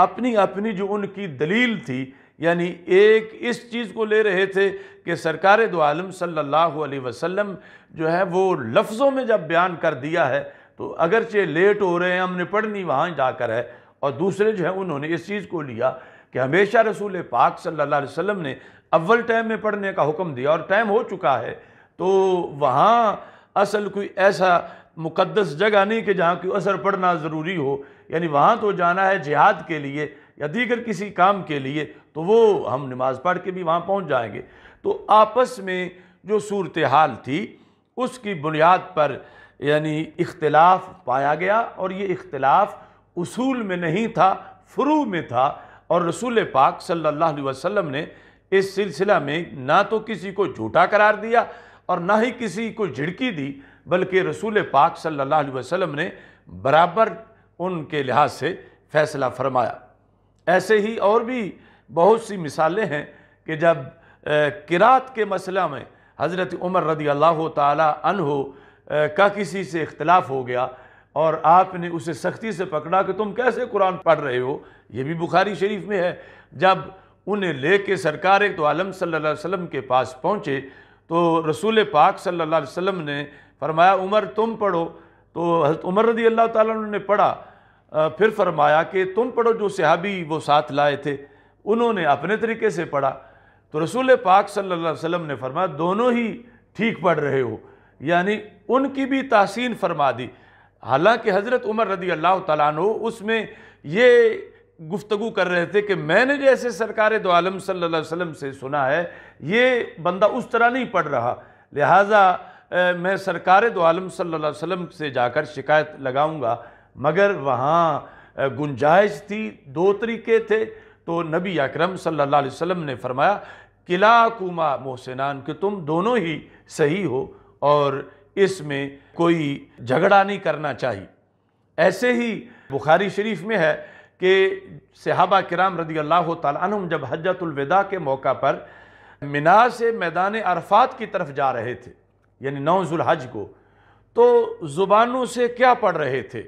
Speaker 1: अपनी अपनी जो उनकी दलील थी यानी एक इस चीज़ को ले रहे थे कि सरकार दो आलम सल्लल्लाहु अलैहि वसल्लम जो है वो लफ्ज़ों में जब बयान कर दिया है तो अगरचे लेट हो रहे हैं हमने पढ़नी वहाँ जाकर है और दूसरे जो है उन्होंने इस चीज़ को लिया कि हमेशा रसूल पाक सल्लल्लाहु अलैहि वसल्लम ने अव्वल टाइम में पढ़ने का हुक्म दिया और टाइम हो चुका है तो वहाँ असल कोई ऐसा मुकदस जगह नहीं कि जहाँ की असर पढ़ना ज़रूरी हो यानी वहाँ तो जाना है जिहाद के लिए या दीगर किसी काम के लिए तो वो हम नमाज़ पढ़ के भी वहाँ पहुँच जाएंगे तो आपस में जो सूरत हाल थी उसकी बुनियाद पर यानी इख्तलाफ पाया गया और ये इख्तलाफ उसूल में नहीं था फ्रू में था और रसूल पाक सल्लल्लाहु अलैहि वसल्लम ने इस सिलसिला में ना तो किसी को झूठा करार दिया और ना ही किसी को झिड़की दी बल्कि रसूल पाक सल्लल्लाहु अलैहि वसल्लम ने बराबर उनके लिहाज से फैसला फरमाया ऐसे ही और भी बहुत सी मिसालें हैं कि जब किरात के मसला में हज़रत उमर रदी अल्लाह तन हो का किसी से इख्तलाफ हो गया और आपने उसे सख्ती से पकड़ा कि तुम कैसे कुरान पढ़ रहे हो ये भी बुखारी शरीफ में है जब उन्हें ले कर सरकार तो आलम सल्ला वसम के पास पहुँचे तो रसूल पाक सल्ला वसम ने फरमाया उमर तुम पढ़ो तो हज़रत उमर रदी अल्लाह तन पढ़ा फिर फरमाया कि तुम पढ़ो जो सहाबी वो साथ लाए थे उन्होंने अपने तरीके से पढ़ा तो रसूल पाक सल्लल्लाहु अलैहि वसल्लम ने फरमाया दोनों ही ठीक पढ़ रहे हो यानी उनकी भी तहसीन फरमा दी हालांकि हज़रत उमर रदी अल्लाह तु उसमें ये गुफ्तु कर रहे थे कि मैंने जैसे सरकार दो आलम सल्लल्लाहु अलैहि वसल्लम से सुना है ये बंदा उस तरह नहीं पढ़ रहा लिहाजा मैं सरकार दो आलम सल्लल्लाहु अलैहि वसल्लम से जाकर शिकायत लगाऊंगा मगर वहाँ गुंजाइश थी दो तरीके थे तो नबी अकरम सल्लल्लाहु अलैहि वसल्लम ने फरमाया किला कुमा मोहसिनान कि तुम दोनों ही सही हो और इसमें कोई झगड़ा नहीं करना चाहिए ऐसे ही बुखारी शरीफ में है कि सहाबा किराम रदी अल्लाह तुम जब हजतुलविदा के मौका पर मिना से मैदान अरफात की तरफ जा रहे थे यानी नौ हज को तो ज़ुबानों से क्या पढ़ रहे थे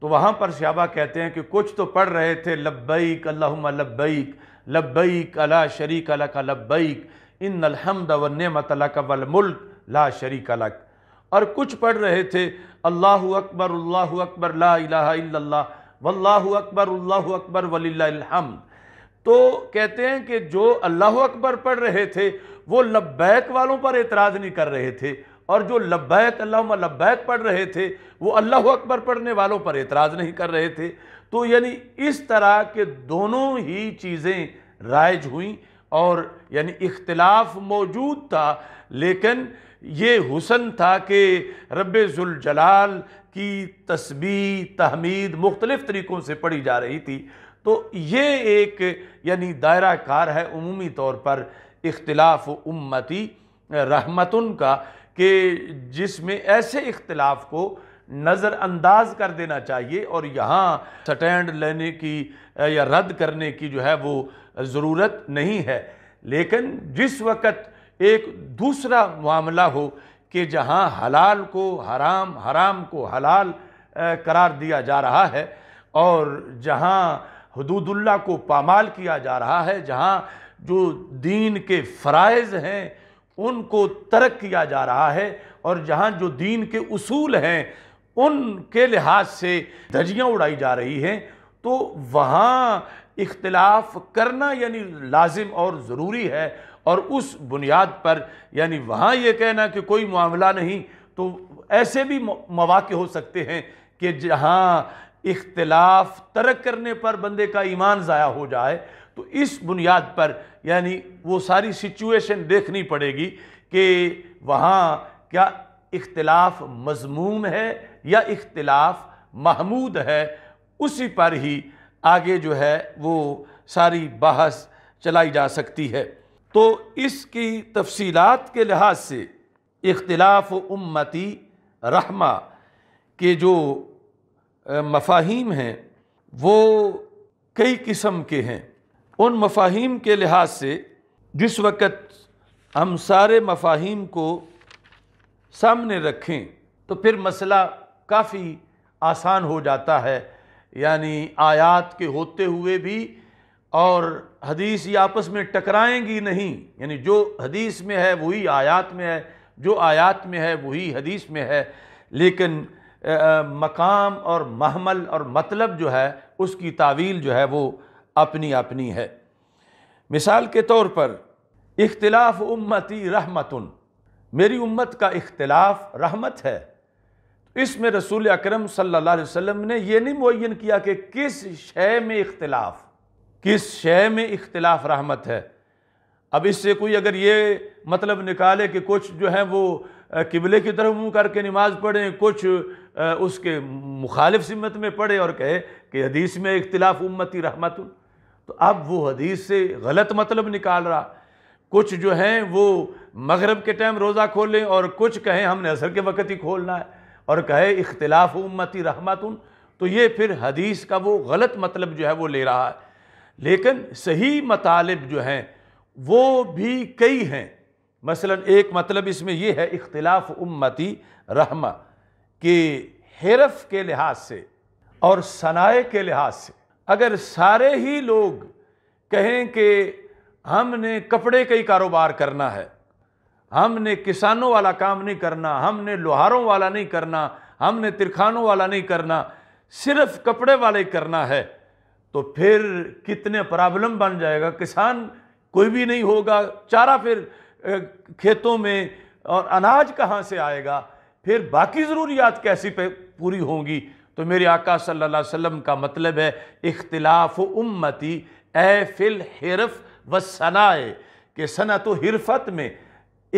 Speaker 1: तो वहाँ पर श्याबा कहते हैं कि कुछ तो पढ़ रहे थे लब्बैक अल्लाहुम्मा लब्बैक लब्बैक अला शरीक अलक लब्बैक इन अलहमद वनमत अलक वल मुल्क ला शरीक अलक और कुछ पढ़ रहे थे अल्लाह अकबर अल्लाह अकबर ला इलाहा वल्लाह अकबर अल्लाह अकबर वलीहमद तो कहते हैं कि जो अल्लाह अकबर पढ़ रहे थे वो लब्बैक वालों पर एतराज़ नहीं कर रहे थे और जो लब्बैक अल्लाह लब्बैक पढ़ रहे थे वो अल्लाह अकबर पढ़ने वालों पर एतराज़ नहीं कर रहे थे तो यानी इस तरह के दोनों ही चीज़ें राइज हुई और यानी इख्तलाफ मौजूद था लेकिन ये हुसन था कि रबाल की तस्बी तहमीद मुख्तलिफ़ तरीक़ों से पढ़ी जा रही थी तो ये एक यानी दायरा कार है अमूमी तौर पर इख्तलाफ उम्मती रहमतुन का कि जिसमें ऐसे इख्तलाफ को नज़रअंदाज कर देना चाहिए और यहाँ स्टैंड लेने की या रद्द करने की जो है वो ज़रूरत नहीं है लेकिन जिस वक़्त एक दूसरा मामला हो कि जहाँ हलाल को हराम हराम को हलाल करार दिया जा रहा है और जहाँ हदूदुल्ला को पामाल किया जा रहा है जहाँ जो दीन के फ़राइज़ हैं उनको तरक किया जा रहा है और जहाँ जो दीन के उसूल हैं उनके लिहाज से धजियाँ उड़ाई जा रही हैं तो वहाँ इख्तलाफ करना यानी लाजिम और ज़रूरी है और उस बुनियाद पर यानी वहाँ ये कहना कि कोई मामला नहीं तो ऐसे भी मौाक़े हो सकते हैं कि जहाँ इख्तलाफ तरक करने पर बंदे का ईमान ज़ाया हो जाए तो इस बुनियाद पर यानी वो सारी सिचुएशन देखनी पड़ेगी कि वहाँ क्या इख्तलाफ मजमूम है या इख्तलाफ महमूद है उसी पर ही आगे जो है वो सारी बहस चलाई जा सकती है तो इसकी तफसीलात के लिहाज से इख्तलाफ उम्मती रहमा के जो मफाहिम हैं वो कई किस्म के हैं उन मफाहिम के लिहाज से जिस वक़्त हम सारे मफाहिम को सामने रखें तो फिर मसला काफ़ी आसान हो जाता है यानी आयात के होते हुए भी और हदीस ये आपस में टकराएंगी नहीं यानी जो हदीस में है वही आयात में है जो आयात में है वही हदीस में है लेकिन आ, मकाम और महमल और मतलब जो है उसकी तावील जो है वो अपनी अपनी है मिसाल के तौर पर इख्तलाफ उम्मती रहमत मेरी उम्मत का इख्तलाफ रहमत है इसमें रसूल अकरम सल्लल्लाहु अलैहि वसल्लम ने यह नहीं मुन किया कि किस शय में इख्तलाफ किस शय में इख्तलाफ रहमत है अब इससे कोई अगर ये मतलब निकाले कि कुछ जो है वो किबले की तरफ मुंह करके नमाज पढ़ें कुछ उसके मुखालिफ सिमत में पढ़े और कहे कि हदीस में इख्तलाफ उम्मती रहमत तो अब वो हदीस से गलत मतलब निकाल रहा कुछ जो हैं वो मगरब के टाइम रोज़ा खोलें और कुछ कहें हमने असर के वक़्त ही खोलना है और कहे इख्तलाफ उम्मती रहमतुन तो ये फिर हदीस का वो गलत मतलब जो है वो ले रहा है लेकिन सही मतालब जो हैं वो भी कई हैं मसलन एक मतलब इसमें ये है इख्तलाफ उम्मती रहमा कि हरफ के लिहाज से और सनाए के लिहाज से अगर सारे ही लोग कहें कि हमने कपड़े का ही कारोबार करना है हमने किसानों वाला काम नहीं करना हमने लोहारों वाला नहीं करना हमने तिरखानों वाला नहीं करना सिर्फ कपड़े वाले करना है तो फिर कितने प्रॉब्लम बन जाएगा किसान कोई भी नहीं होगा चारा फिर खेतों में और अनाज कहाँ से आएगा फिर बाकी ज़रूरियात कैसी पे पूरी होंगी तो मेरे आका सल्लल्लाहु अलैहि वसल्लम का मतलब है इख्तिलाफ़ उम्मती ए फिल हिरफ व सनाए के सनत हिरफत में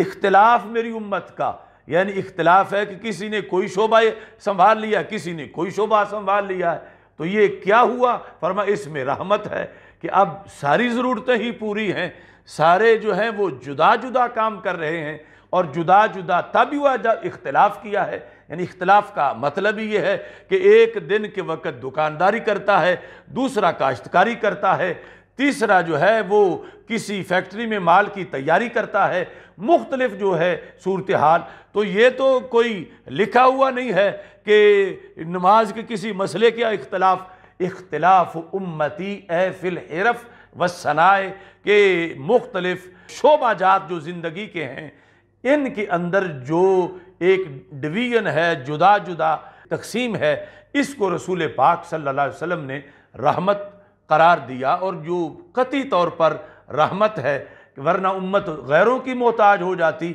Speaker 1: इख्तलाफ मेरी उम्मत का यानी इख्तलाफ है कि किसी ने कोई शोबा संभाल लिया किसी ने कोई शोबा संभाल लिया है तो ये क्या हुआ फरमा इसमें रहमत है कि अब सारी ज़रूरतें ही पूरी हैं सारे जो हैं वो जुदा जुदा काम कर रहे हैं और जुदा जुदा तब हुआ जब इख्तलाफ किया है यानी इख्तलाफ का मतलब ही ये है कि एक दिन के वक़्त दुकानदारी करता है दूसरा काश्तकारी करता है तीसरा जो है वो किसी फैक्ट्री में माल की तैयारी करता है मुख्तलिफ जो है सूरत हाल तो ये तो कोई लिखा हुआ नहीं है कि नमाज के किसी मसले के इख्तलाफ इख्तलाफ उम्मती ए फिल हिरफ व सनाए के मुख्तलिफ शोबाजात जो ज़िंदगी के हैं इनके अंदर जो एक डिवीज़न है जुदा जुदा तकसीम है इसको रसूल पाक सल्ला वसम ने रहमत करार दिया और जो कती तौर पर रहमत है वरना उम्मत गैरों की मोहताज हो जाती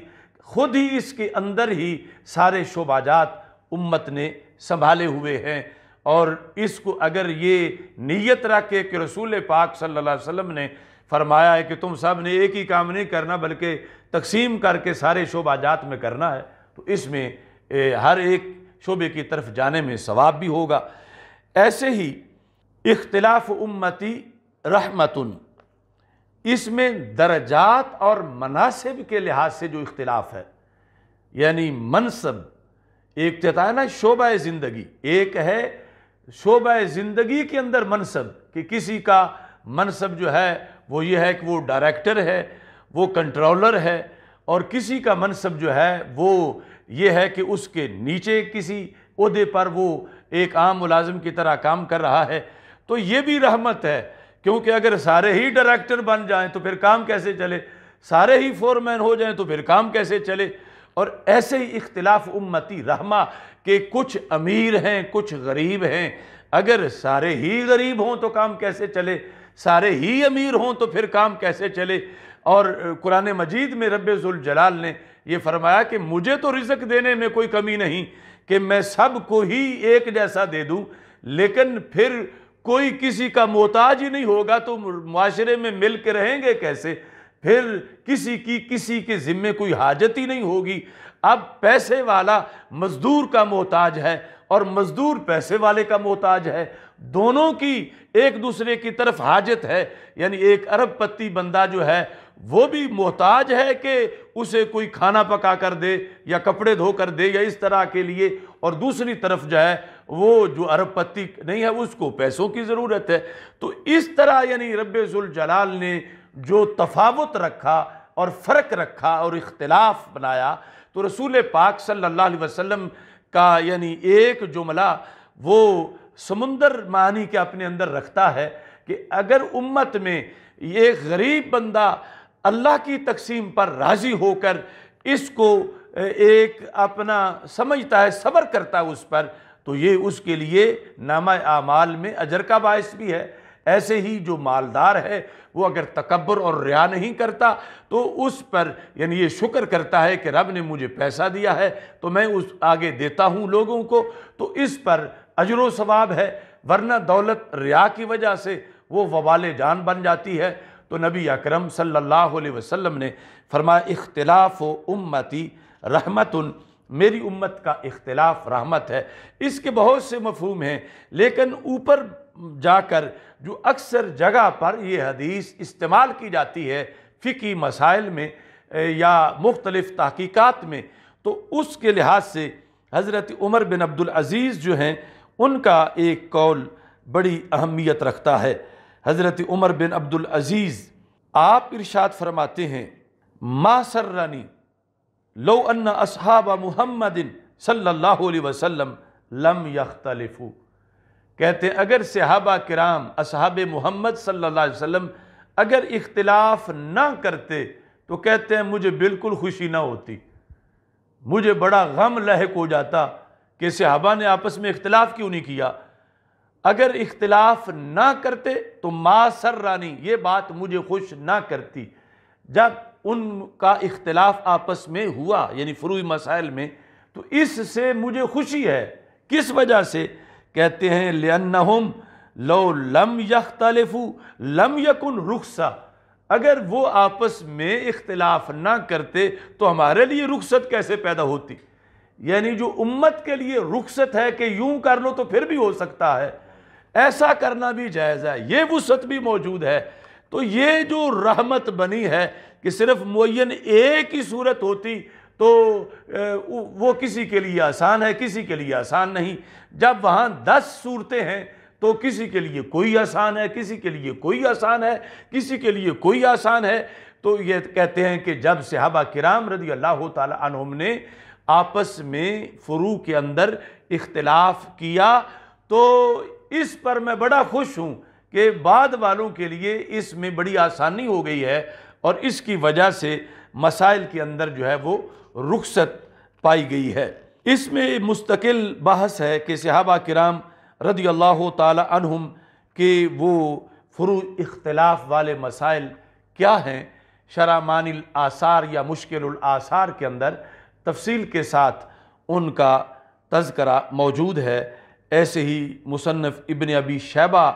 Speaker 1: खुद ही इसके अंदर ही सारे शोबाजात उम्मत ने संभाले हुए हैं और इसको अगर ये नीयत रखे कि रसूल पाक सल्ला वसम ने फरमाया है कि तुम सब ने एक ही काम नहीं करना बल्कि तकसीम करके सारे शोबाजात में करना है तो इसमें हर एक शोबे की तरफ जाने में सवाब भी होगा ऐसे ही इख्तलाफ उम्मती रहमतन इसमें दर्जात और मनासिब के लिहाज से जो इख्तलाफ है यानी मनसब एक कहता तो है ना शोबा ज़िंदगी एक है शोबा ज़िंदगी के अंदर मनसब कि किसी का मनसब जो है वो ये है कि वो डायरेक्टर है वो कंट्रोलर है और किसी का मनसब जो है वो ये है कि उसके नीचे किसी अहदे पर वो एक आम मुलाजिम की तरह काम कर रहा है तो ये भी रहमत है क्योंकि अगर सारे ही डायरेक्टर बन जाएं तो फिर काम कैसे चले सारे ही फोरमैन हो जाएं तो फिर काम कैसे चले और ऐसे ही इख्तलाफ उम्मती रहमा के कुछ अमीर हैं कुछ गरीब हैं अगर सारे ही गरीब हों तो काम कैसे चले सारे ही अमीर हों तो फिर काम कैसे चले और कुरान मजीद में जलाल ने यह फरमाया कि मुझे तो रिजक देने में कोई कमी नहीं कि मैं सब को ही एक जैसा दे दूँ लेकिन फिर कोई किसी का मोहताज ही नहीं होगा तो माशरे में मिल के रहेंगे कैसे फिर किसी की किसी के ज़िम्मे कोई हाजत ही नहीं होगी अब पैसे वाला मज़दूर का मोहताज है और मज़दूर पैसे वाले का मोहताज है दोनों की एक दूसरे की तरफ हाजत है यानी एक अरब पत्ती बंदा जो है वो भी मोहताज है कि उसे कोई खाना पका कर दे या कपड़े धो कर दे या इस तरह के लिए और दूसरी तरफ जो है वो जो अरबपति नहीं है उसको पैसों की ज़रूरत है तो इस तरह यानी रबाल ने जो तफावत रखा और फ़र्क रखा और इख्तलाफ बनाया तो रसूल पाक सल्लल्लाहु अलैहि वसल्लम का यानी एक जुमला वो समुंदर मानी के अपने अंदर रखता है कि अगर उम्मत में एक गरीब बंदा अल्लाह की तकसीम पर राज़ी होकर इसको एक अपना समझता है सब्र करता है उस पर तो ये उसके लिए नामा आमाल में अजर का बायस भी है ऐसे ही जो मालदार है वो अगर तकबर और रिया नहीं करता तो उस पर यानी ये शुक्र करता है कि रब ने मुझे पैसा दिया है तो मैं उस आगे देता हूँ लोगों को तो इस पर अजर सवाब है वरना दौलत रिया की वजह से वो वबाल जान बन जाती है तो नबी अक्रम सल्लाम ने फरमाया इख्तलाफ़ उम्मती रहमत मेरी उम्मत का इख्तलाफ रहमत है इसके बहुत से मफहूम हैं लेकिन ऊपर जाकर जो अक्सर जगह पर यह हदीस इस्तेमाल की जाती है फ़िकी मसाइल में या मुख्तलिफ़ तहकीक़ात में तो उसके लिहाज से हज़रत उमर बिन अब्दुल अज़ीज़ जो हैं उनका एक कौल बड़ी अहमियत रखता है हज़रत उमर बिन अब्दुल अज़ीज़ आप इरशाद फरमाते हैं मा सर्रानी लो अन्ना असहाब मुहम्मदिन सल्लल्लाहु अलैहि वसल्लम लम यख्तलिफू कहते अगर सहाबा कराम असहाब मोहम्मद सल्लल्लाहु अलैहि वसल्लम अगर इख्तलाफ ना करते तो कहते हैं मुझे बिल्कुल खुशी ना होती मुझे बड़ा गम लहक हो जाता कि सहाबा ने आपस में इख्तलाफ क्यों नहीं किया अगर इख्तलाफ ना करते तो माँ रानी ये बात मुझे खुश ना करती जब उनका इख्तलाफ आपस में हुआ यानी फ्रू मसाइल में तो इससे मुझे खुशी है किस वजह से कहते हैं लन्नहुम लो लम यख्तलफू लम यकुन रुखसा अगर वो आपस में इख्तलाफ ना करते तो हमारे लिए रुखसत कैसे पैदा होती यानी जो उम्मत के लिए रुखसत है कि यूं कर लो तो फिर भी हो सकता है ऐसा करना भी जायज़ है ये वसत भी मौजूद है तो ये जो रहमत बनी है कि सिर्फ मुन एक ही सूरत होती तो वो किसी के लिए आसान है किसी के लिए आसान नहीं जब वहाँ दस सूरतें हैं तो किसी के लिए कोई आसान है किसी के लिए कोई आसान है किसी के लिए कोई आसान है तो ये कहते हैं कि जब सिहाबा किराम रदी अल्लाह तुम ने आपस में फ्रू के अंदर इख्तलाफ किया तो इस पर मैं बड़ा खुश हूँ कि बाद वालों के लिए इसमें बड़ी आसानी हो गई है और इसकी वजह से मसाइल के अंदर जो है वो रुखसत पाई गई है इसमें मुस्तकिल बहस है कि सहाबा कराम रदी अल्लाह तुम के वो फ्रू इख्तलाफ वाले मसाइल क्या हैं शरामान आसार या मुश्किल आसार के अंदर तफसील के साथ उनका तस्करा मौजूद है ऐसे ही मुसनफ़ इबन अबी शैबा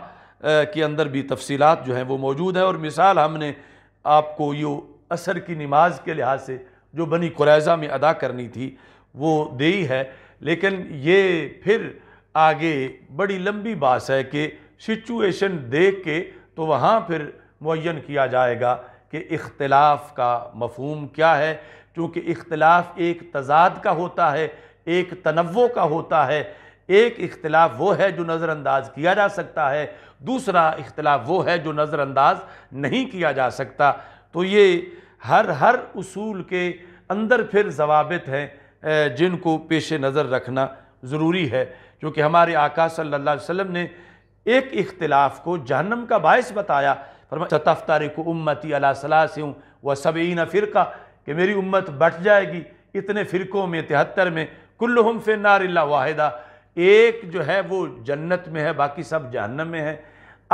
Speaker 1: के अंदर भी तफसीत जो हैं वो मौजूद हैं और मिसाल हमने आपको यो असर की नमाज के लिहाज से जो बनी कुरैज़ा में अदा करनी थी वो दे ही है लेकिन ये फिर आगे बड़ी लंबी बात है कि सिचुएशन देख के तो वहाँ फिर मुन किया जाएगा कि इख्तलाफ का मफहम क्या है क्योंकि इख्तलाफ एक तजाद का होता है एक तनवो का होता है एक इख्तलाफ वो है जो नज़रअंदाज किया जा सकता है दूसरा इख्तलाफ वो है जो नज़रअंदाज नहीं किया जा सकता तो ये हर हर उसूल के अंदर फिर जवाबित हैं जिनको पेश नज़र रखना ज़रूरी है क्योंकि हमारे आका सल्ला वसम ने एक इख्तलाफ को जहन्नम का बायस बताया फरमाफ्तार को उम्मती अला हूँ व सबीना फ़िरका कि मेरी उम्मत बट जाएगी इतने फ़िरकों में तिहत्तर में हम फिर नारिल्ला वाहिदा एक जो है वो जन्नत में है बाकी सब जहन्नम में है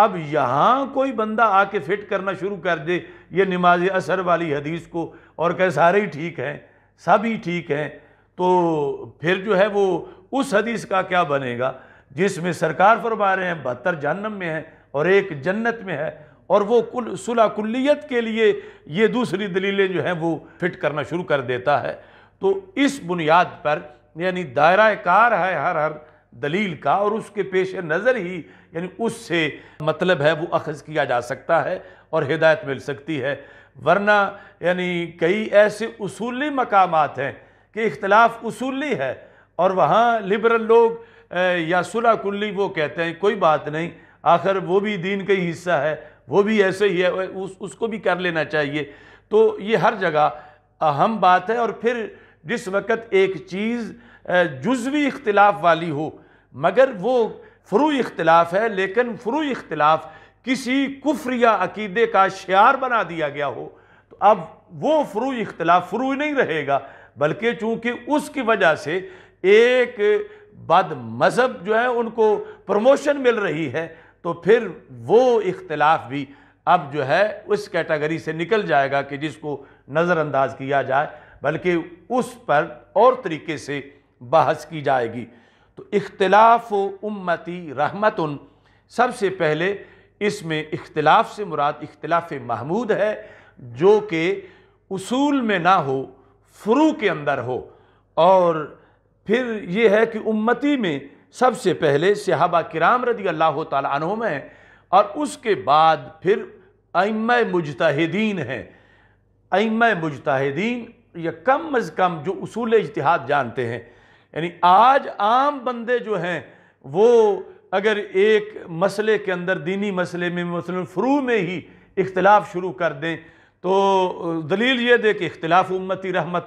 Speaker 1: अब यहाँ कोई बंदा आके फिट करना शुरू कर दे ये नमाज असर वाली हदीस को और कहे सारे ही ठीक हैं सब ही ठीक हैं तो फिर जो है वो उस हदीस का क्या बनेगा जिसमें सरकार फरमा रहे हैं बहत्तर जहन्नम में है और एक जन्नत में है और वो कुल सुलह कुल्लियत के लिए ये दूसरी दलीलें जो हैं वो फिट करना शुरू कर देता है तो इस बुनियाद पर यानी दायरा कार है हर हर दलील का और उसके पेश नज़र ही यानी उससे मतलब है वो अखज़ किया जा सकता है और हिदायत मिल सकती है वरना यानी कई ऐसे उसूली मकाम हैं कि इख्तलाफ उसूली है और वहाँ लिबरल लोग या सुलह कुल्ली वो कहते हैं कोई बात नहीं आखिर वो भी दीन का ही हिस्सा है वो भी ऐसे ही है उस उसको भी कर लेना चाहिए तो ये हर जगह अहम बात है और फिर जिस वक़्त एक चीज़ जुजवी इख्तलाफ वाली हो मगर वो फ्रू इख्तलाफ है लेकिन फ्रू इख्तलाफ किसी कुफ्र या अकीदे का शार बना दिया गया हो तो अब वो फ्रू इख्तलाफ फ्रू नहीं रहेगा बल्कि चूँकि उसकी वजह से एक बद मज़हब जो है उनको प्रमोशन मिल रही है तो फिर वो इख्तलाफ भी अब जो है उस कैटेगरी से निकल जाएगा कि जिसको नज़रअंदाज किया जाए बल्कि उस पर और तरीके से बहस की जाएगी तो इख्तलाफ उम्मती रहमत सबसे पहले इसमें इख्तलाफ से मुराद इख्तलाफ महमूद है जो कि उसूल में ना हो फ्रू के अंदर हो और फिर ये है कि उम्मती में सबसे पहले सिहाबा किराम रदी अल्लाह तुम में है और उसके बाद फिर अम मुजतहदीन हैं अम मुजतहदीन या कम अज़ कम जो असूल इजतहाद जानते हैं यानी आज आम बंदे जो हैं वो अगर एक मसले के अंदर दीनी मसले में मसलन फ्रू में ही इख्तलाफ शुरू कर दें तो दलील ये दे कि इख्तलाफ उम्मती रहमत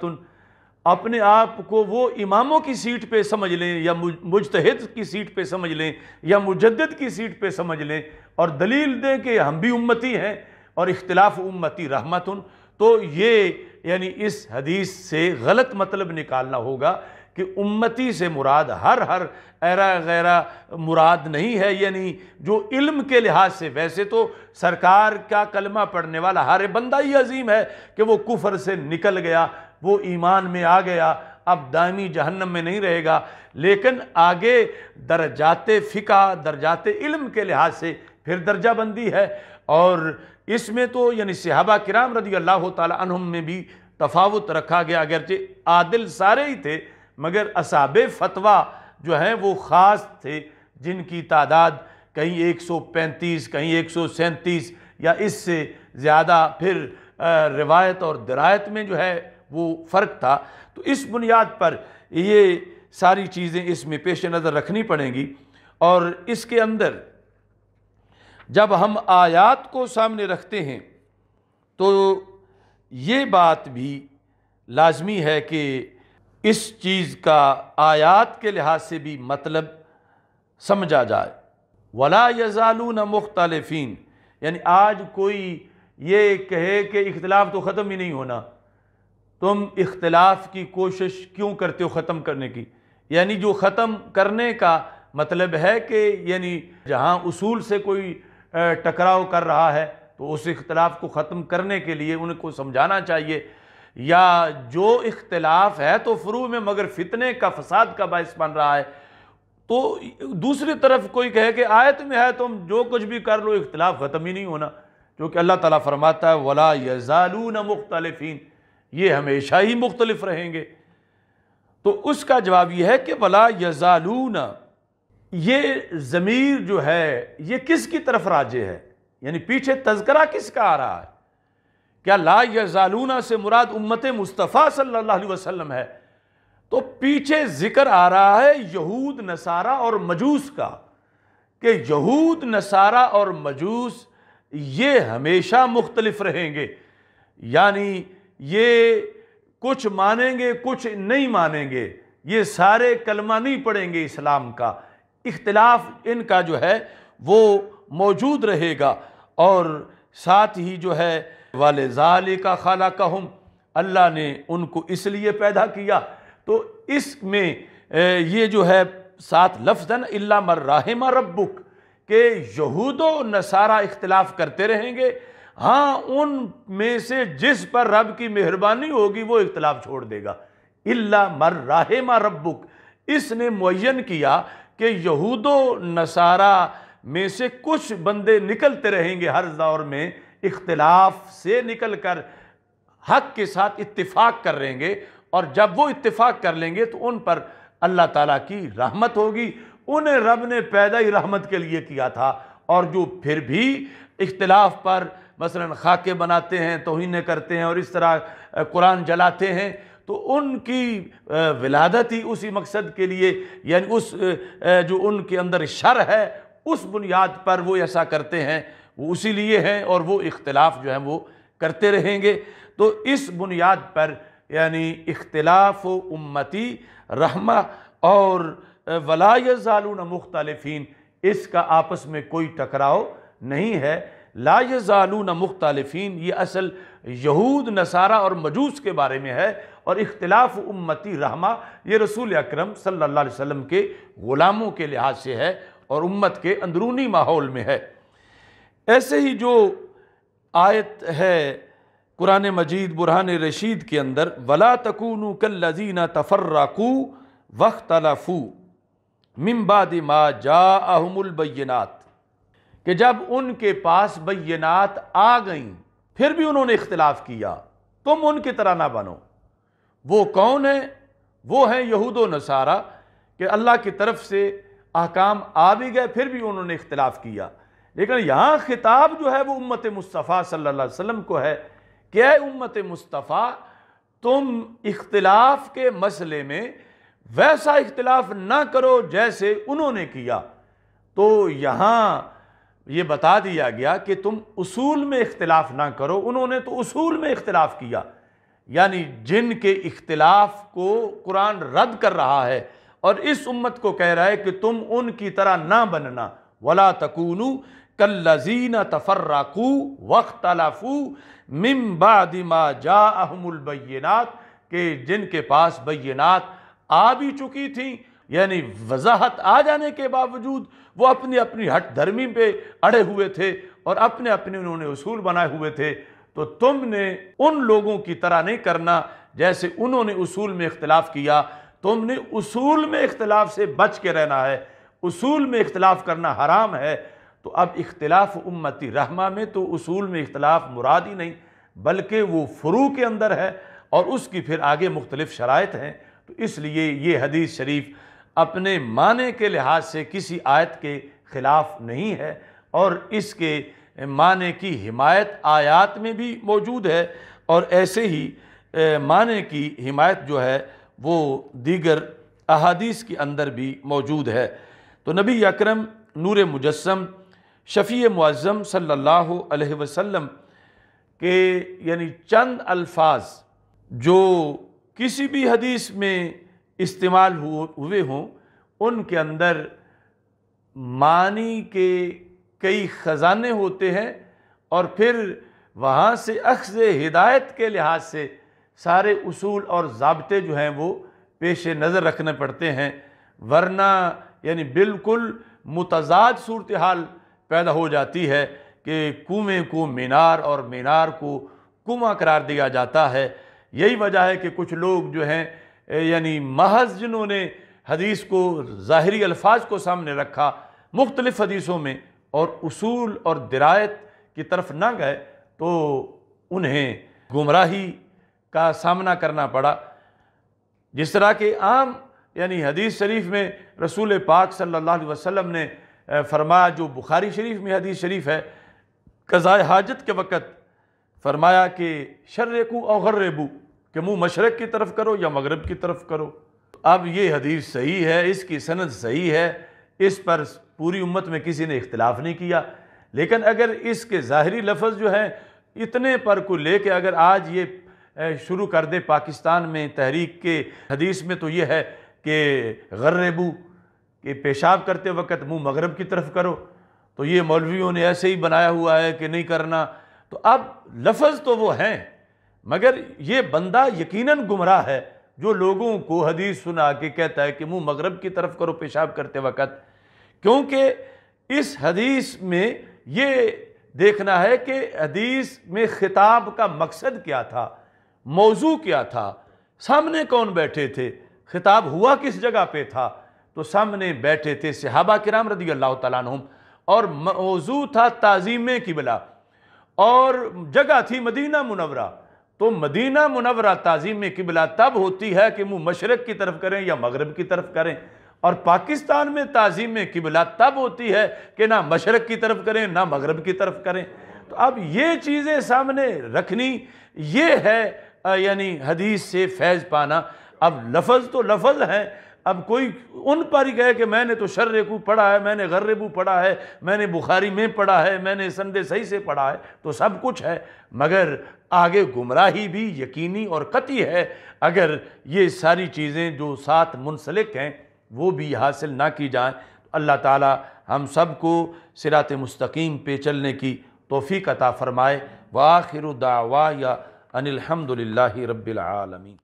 Speaker 1: अपने आप को वो इमामों की सीट पे समझ लें या मुजतहद की सीट पे समझ लें या मुजद की सीट पे समझ लें और दलील दें कि हम भी उम्मती हैं और इख्तलाफ उम्मती रहमत तो ये यानी इस हदीस से गलत मतलब निकालना होगा कि उम्मती से मुराद हर हर एरा गैरा मुराद नहीं है यानी जो इल्म के लिहाज से वैसे तो सरकार का कलमा पढ़ने वाला हर बंदा ही अजीम है कि वो कुफर से निकल गया वो ईमान में आ गया अब दायमी जहन्नम में नहीं रहेगा लेकिन आगे दर्जात फ़िका दर्जात इल्म के लिहाज से फिर दर्जा बंदी है और इसमें तो यानी सिहाबा किराम रदी अल्लाह तुम में भी तफावत रखा गया अगरचे आदिल सारे ही थे मगर असाब फतवा जो हैं वो ख़ास थे जिनकी तादाद कहीं 135 कहीं 137 या इससे ज़्यादा फिर रिवायत और दरायत में जो है वो फ़र्क था तो इस बुनियाद पर ये सारी चीज़ें इसमें पेश नज़र रखनी पड़ेंगी और इसके अंदर जब हम आयात को सामने रखते हैं तो ये बात भी लाजमी है कि इस चीज़ का आयात के लिहाज से भी मतलब समझा जाए वला यजालू न मुख्तलफिन यानी आज कोई ये कहे कि इख्तलाफ तो ख़त्म ही नहीं होना तुम इख्तलाफ की कोशिश क्यों करते हो ख़त्म करने की यानी जो ख़त्म करने का मतलब है कि यानी जहाँ उसूल से कोई टकराव कर रहा है तो उस इख्तलाफ को ख़त्म करने के लिए उनको समझाना चाहिए या जो इख्तलाफ है तो फ्रू में मगर फितने का फसाद का बायस बन रहा है तो दूसरी तरफ कोई कहे कि आयत में है तुम तो जो कुछ भी कर लो इख्तलाफ ख़त्म ही नहीं होना क्योंकि अल्लाह ताला फरमाता है वला न मुख्तलफिन ये हमेशा ही मुख्तलिफ रहेंगे तो उसका जवाब यह है कि वला न ये ज़मीर जो है ये किसकी तरफ राजे है यानी पीछे तस्करा किसका आ रहा है क्या ला यजालूना से मुराद उम्मत मुस्तफ़ा सल्लल्लाहु अलैहि वसल्लम है तो पीछे ज़िक्र आ रहा है यहूद नसारा और मजूस का कि यहूद नसारा और मजूस ये हमेशा मुख्तलफ रहेंगे यानी ये कुछ मानेंगे कुछ नहीं मानेंगे ये सारे कलमा नहीं पढ़ेंगे इस्लाम का इख्तलाफ इनका जो है वो मौजूद रहेगा और साथ ही जो है वाले जाली का खाला कहम अल्लाह ने उनको इसलिए पैदा किया तो इसमें ये जो है सात लफ्ज़ न मर मर्राहिमा रब्बुक के यहूद नसारा इख्तलाफ करते रहेंगे हाँ उन में से जिस पर रब की मेहरबानी होगी वो इख्तलाफ छोड़ देगा मर मर्राहिमा रब्बुक इसने मुन किया कि यहूद नसारा में से कुछ बंदे निकलते रहेंगे हर दौर में इख्तलाफ से निकल कर हक के साथ इतफाक़ कर लेंगे और जब वो इतफाक़ कर लेंगे तो उन पर अल्लाह ताला की रहमत होगी उन्हें रब ने पैदा ही रहमत के लिए किया था और जो फिर भी इख्तलाफ पर मसलन खाके बनाते हैं तोहने करते हैं और इस तरह कुरान जलाते हैं तो उनकी विलादत ही उसी मकसद के लिए यानी उस जो उनके अंदर शर है उस बुनियाद पर वो ऐसा करते हैं वो उसी लिए है और वो इख्तलाफ जो है वो करते रहेंगे तो इस बुनियाद पर यानी इख्तलाफ उम्मती रहमा और वलायजालून मुख्तलफिन इसका आपस में कोई टकराव नहीं है लायजालून मुख्तलफिन ये असल यहूद नसारा और मजूस के बारे में है और इख्तलाफ उम्मती रहमा ये रसूल अक्रम सल्ला वसम के ग़ुलामों के लिहाज से है और उम्मत के अंदरूनी माहौल में है ऐसे ही जो आयत है कुरान मजीद बुरहान रशीद के अंदर वला तकून लजीना तफर्राकू वक्त तलाफू मिम्बाद मा जा अहमुलबैनात कि जब उनके पास बैनात आ गई फिर भी उन्होंने इख्तलाफ किया तुम उनकी तरह ना बनो वो कौन है वो हैं यहूद नसारा कि अल्लाह की तरफ से अहकाम आ भी गए फिर भी उन्होंने इख्तलाफ किया लेकिन यहाँ खिताब जो है वो उम्मत मुस्तफ़ा सल्लल्लाहु अलैहि वसल्लम को है कि उम्मत मुस्तफ़ा तुम इख्तलाफ के मसले में वैसा इख्तलाफ ना करो जैसे उन्होंने किया तो यहाँ ये बता दिया गया कि तुम उसूल में इख्तलाफ ना करो उन्होंने तो उसूल में इख्तलाफ किया यानी जिन के इख्तलाफ को कुरान रद्द कर रहा है और इस उम्मत को कह रहा है कि तुम उनकी तरह ना बनना वला तकूनू कल्लजीन तफर्राकू वक्त तलाफू मिम्बादिमा जा अहमुलबैनात के जिनके पास बैनात आ भी चुकी थी यानी वजाहत आ जाने के बावजूद वो अपनी अपनी हट धर्मी पे अड़े हुए थे और अपने अपने उन्होंने उसूल बनाए हुए थे तो तुमने उन लोगों की तरह नहीं करना जैसे उन्होंने उसूल में इख्तलाफ किया तुमने उसूल में इख्तलाफ से बच के रहना है उसूल में इख्तलाफ करना हराम है तो अब इख्तलाफ उम्मती रहमा में तो उसूल में इख्तलाफ मुराद ही नहीं बल्कि वो फ्रू के अंदर है और उसकी फिर आगे मुख्तलिफ शरात हैं तो इसलिए ये हदीस शरीफ अपने माने के लिहाज से किसी आयत के ख़िलाफ़ नहीं है और इसके माने की हिमायत आयात में भी मौजूद है और ऐसे ही माने की हिमायत जो है वो दीगर अहादीस के अंदर भी मौजूद है तो नबी अकरम नूर मुजस्म शफ़ी मुआज़म सल्लल्लाहु अलैहि वसल्लम के यानी चंद अल्फाज जो किसी भी हदीस में इस्तेमाल हुए हों उनके अंदर मानी के कई ख़जाने होते हैं और फिर वहाँ से अक्स हिदायत के लिहाज से सारे उसूल और ज़बते जो हैं वो पेश नज़र रखने पड़ते हैं वरना यानी बिल्कुल मुतजाद सूरत हाल पैदा हो जाती है कि कुएँ को मीनार और मीनार को कुमा करार दिया जाता है यही वजह है कि कुछ लोग जो हैं यानी महज जिन्होंने हदीस को ज़ाहरी अल्फाज को सामने रखा मुख्तलिफ़ हदीसों में और उसूल और दरायत की तरफ ना गए तो उन्हें गुमराही का सामना करना पड़ा जिस तरह के आम यानी हदीस शरीफ में रसूल पाक सल्लल्लाहु अलैहि वसल्लम ने फरमाया जो बुखारी शरीफ में हदीस शरीफ है कज़ाय हाजत के वक़्त फरमाया कि शर्रेकू और गर्रेबू के मुँह मशरक़ की तरफ करो या मगरब की तरफ करो अब ये हदीस सही है इसकी सनद सही है इस पर पूरी उम्मत में किसी ने इख्तलाफ नहीं किया लेकिन अगर इसके ज़ाहरी लफ्ज़ जो हैं इतने पर को ले कर अगर आज ये शुरू कर दे पाकिस्तान में तहरीक के हदीस में तो ये है कि गर्रेबू कि पेशाब करते वक्त मुंह मगरब की तरफ करो तो ये मौलवियों ने ऐसे ही बनाया हुआ है कि नहीं करना तो अब लफज तो वो हैं मगर ये बंदा यकीनन गुमराह है जो लोगों को हदीस सुना के कहता है कि मुंह मगरब की तरफ करो पेशाब करते वक्त क्योंकि इस हदीस में ये देखना है कि हदीस में ख़िताब का मकसद क्या था मौजू क्या था सामने कौन बैठे थे ख़िताब हुआ किस जगह पे था तो सामने बैठे थे सहाबा कराम रदी अल्लाह तुम और मौजू था तज़ीम बला और जगह थी मदीना मुनवरा तो मदीना मुनवरा तज़ीम किबला तब होती है कि मुँह मशरक़ की तरफ करें या मगरब की तरफ करें और पाकिस्तान में ताज़ीम किबला तब होती है कि ना मशरक़ की तरफ करें ना मगरब की तरफ करें तो अब ये चीज़ें सामने रखनी ये है यानी हदीस से फैज़ पाना अब लफज तो लफज हैं अब कोई उन पर ही कहे कि मैंने तो रेकू पढ़ा है मैंने गर्रेबू पढ़ा है मैंने बुखारी में पढ़ा है मैंने संदे सही से पढ़ा है तो सब कुछ है मगर आगे गुमराही भी यकीनी और कति है अगर ये सारी चीज़ें जो साथ मुनसलिक हैं वो भी हासिल ना की जाएँ अल्लाह ताला हम सब को सिरात मुस्तकीम पे चलने की तोफ़ी अता फ़रमाए वाखिर दावा या अनिलहमदिल्ला रबालमीन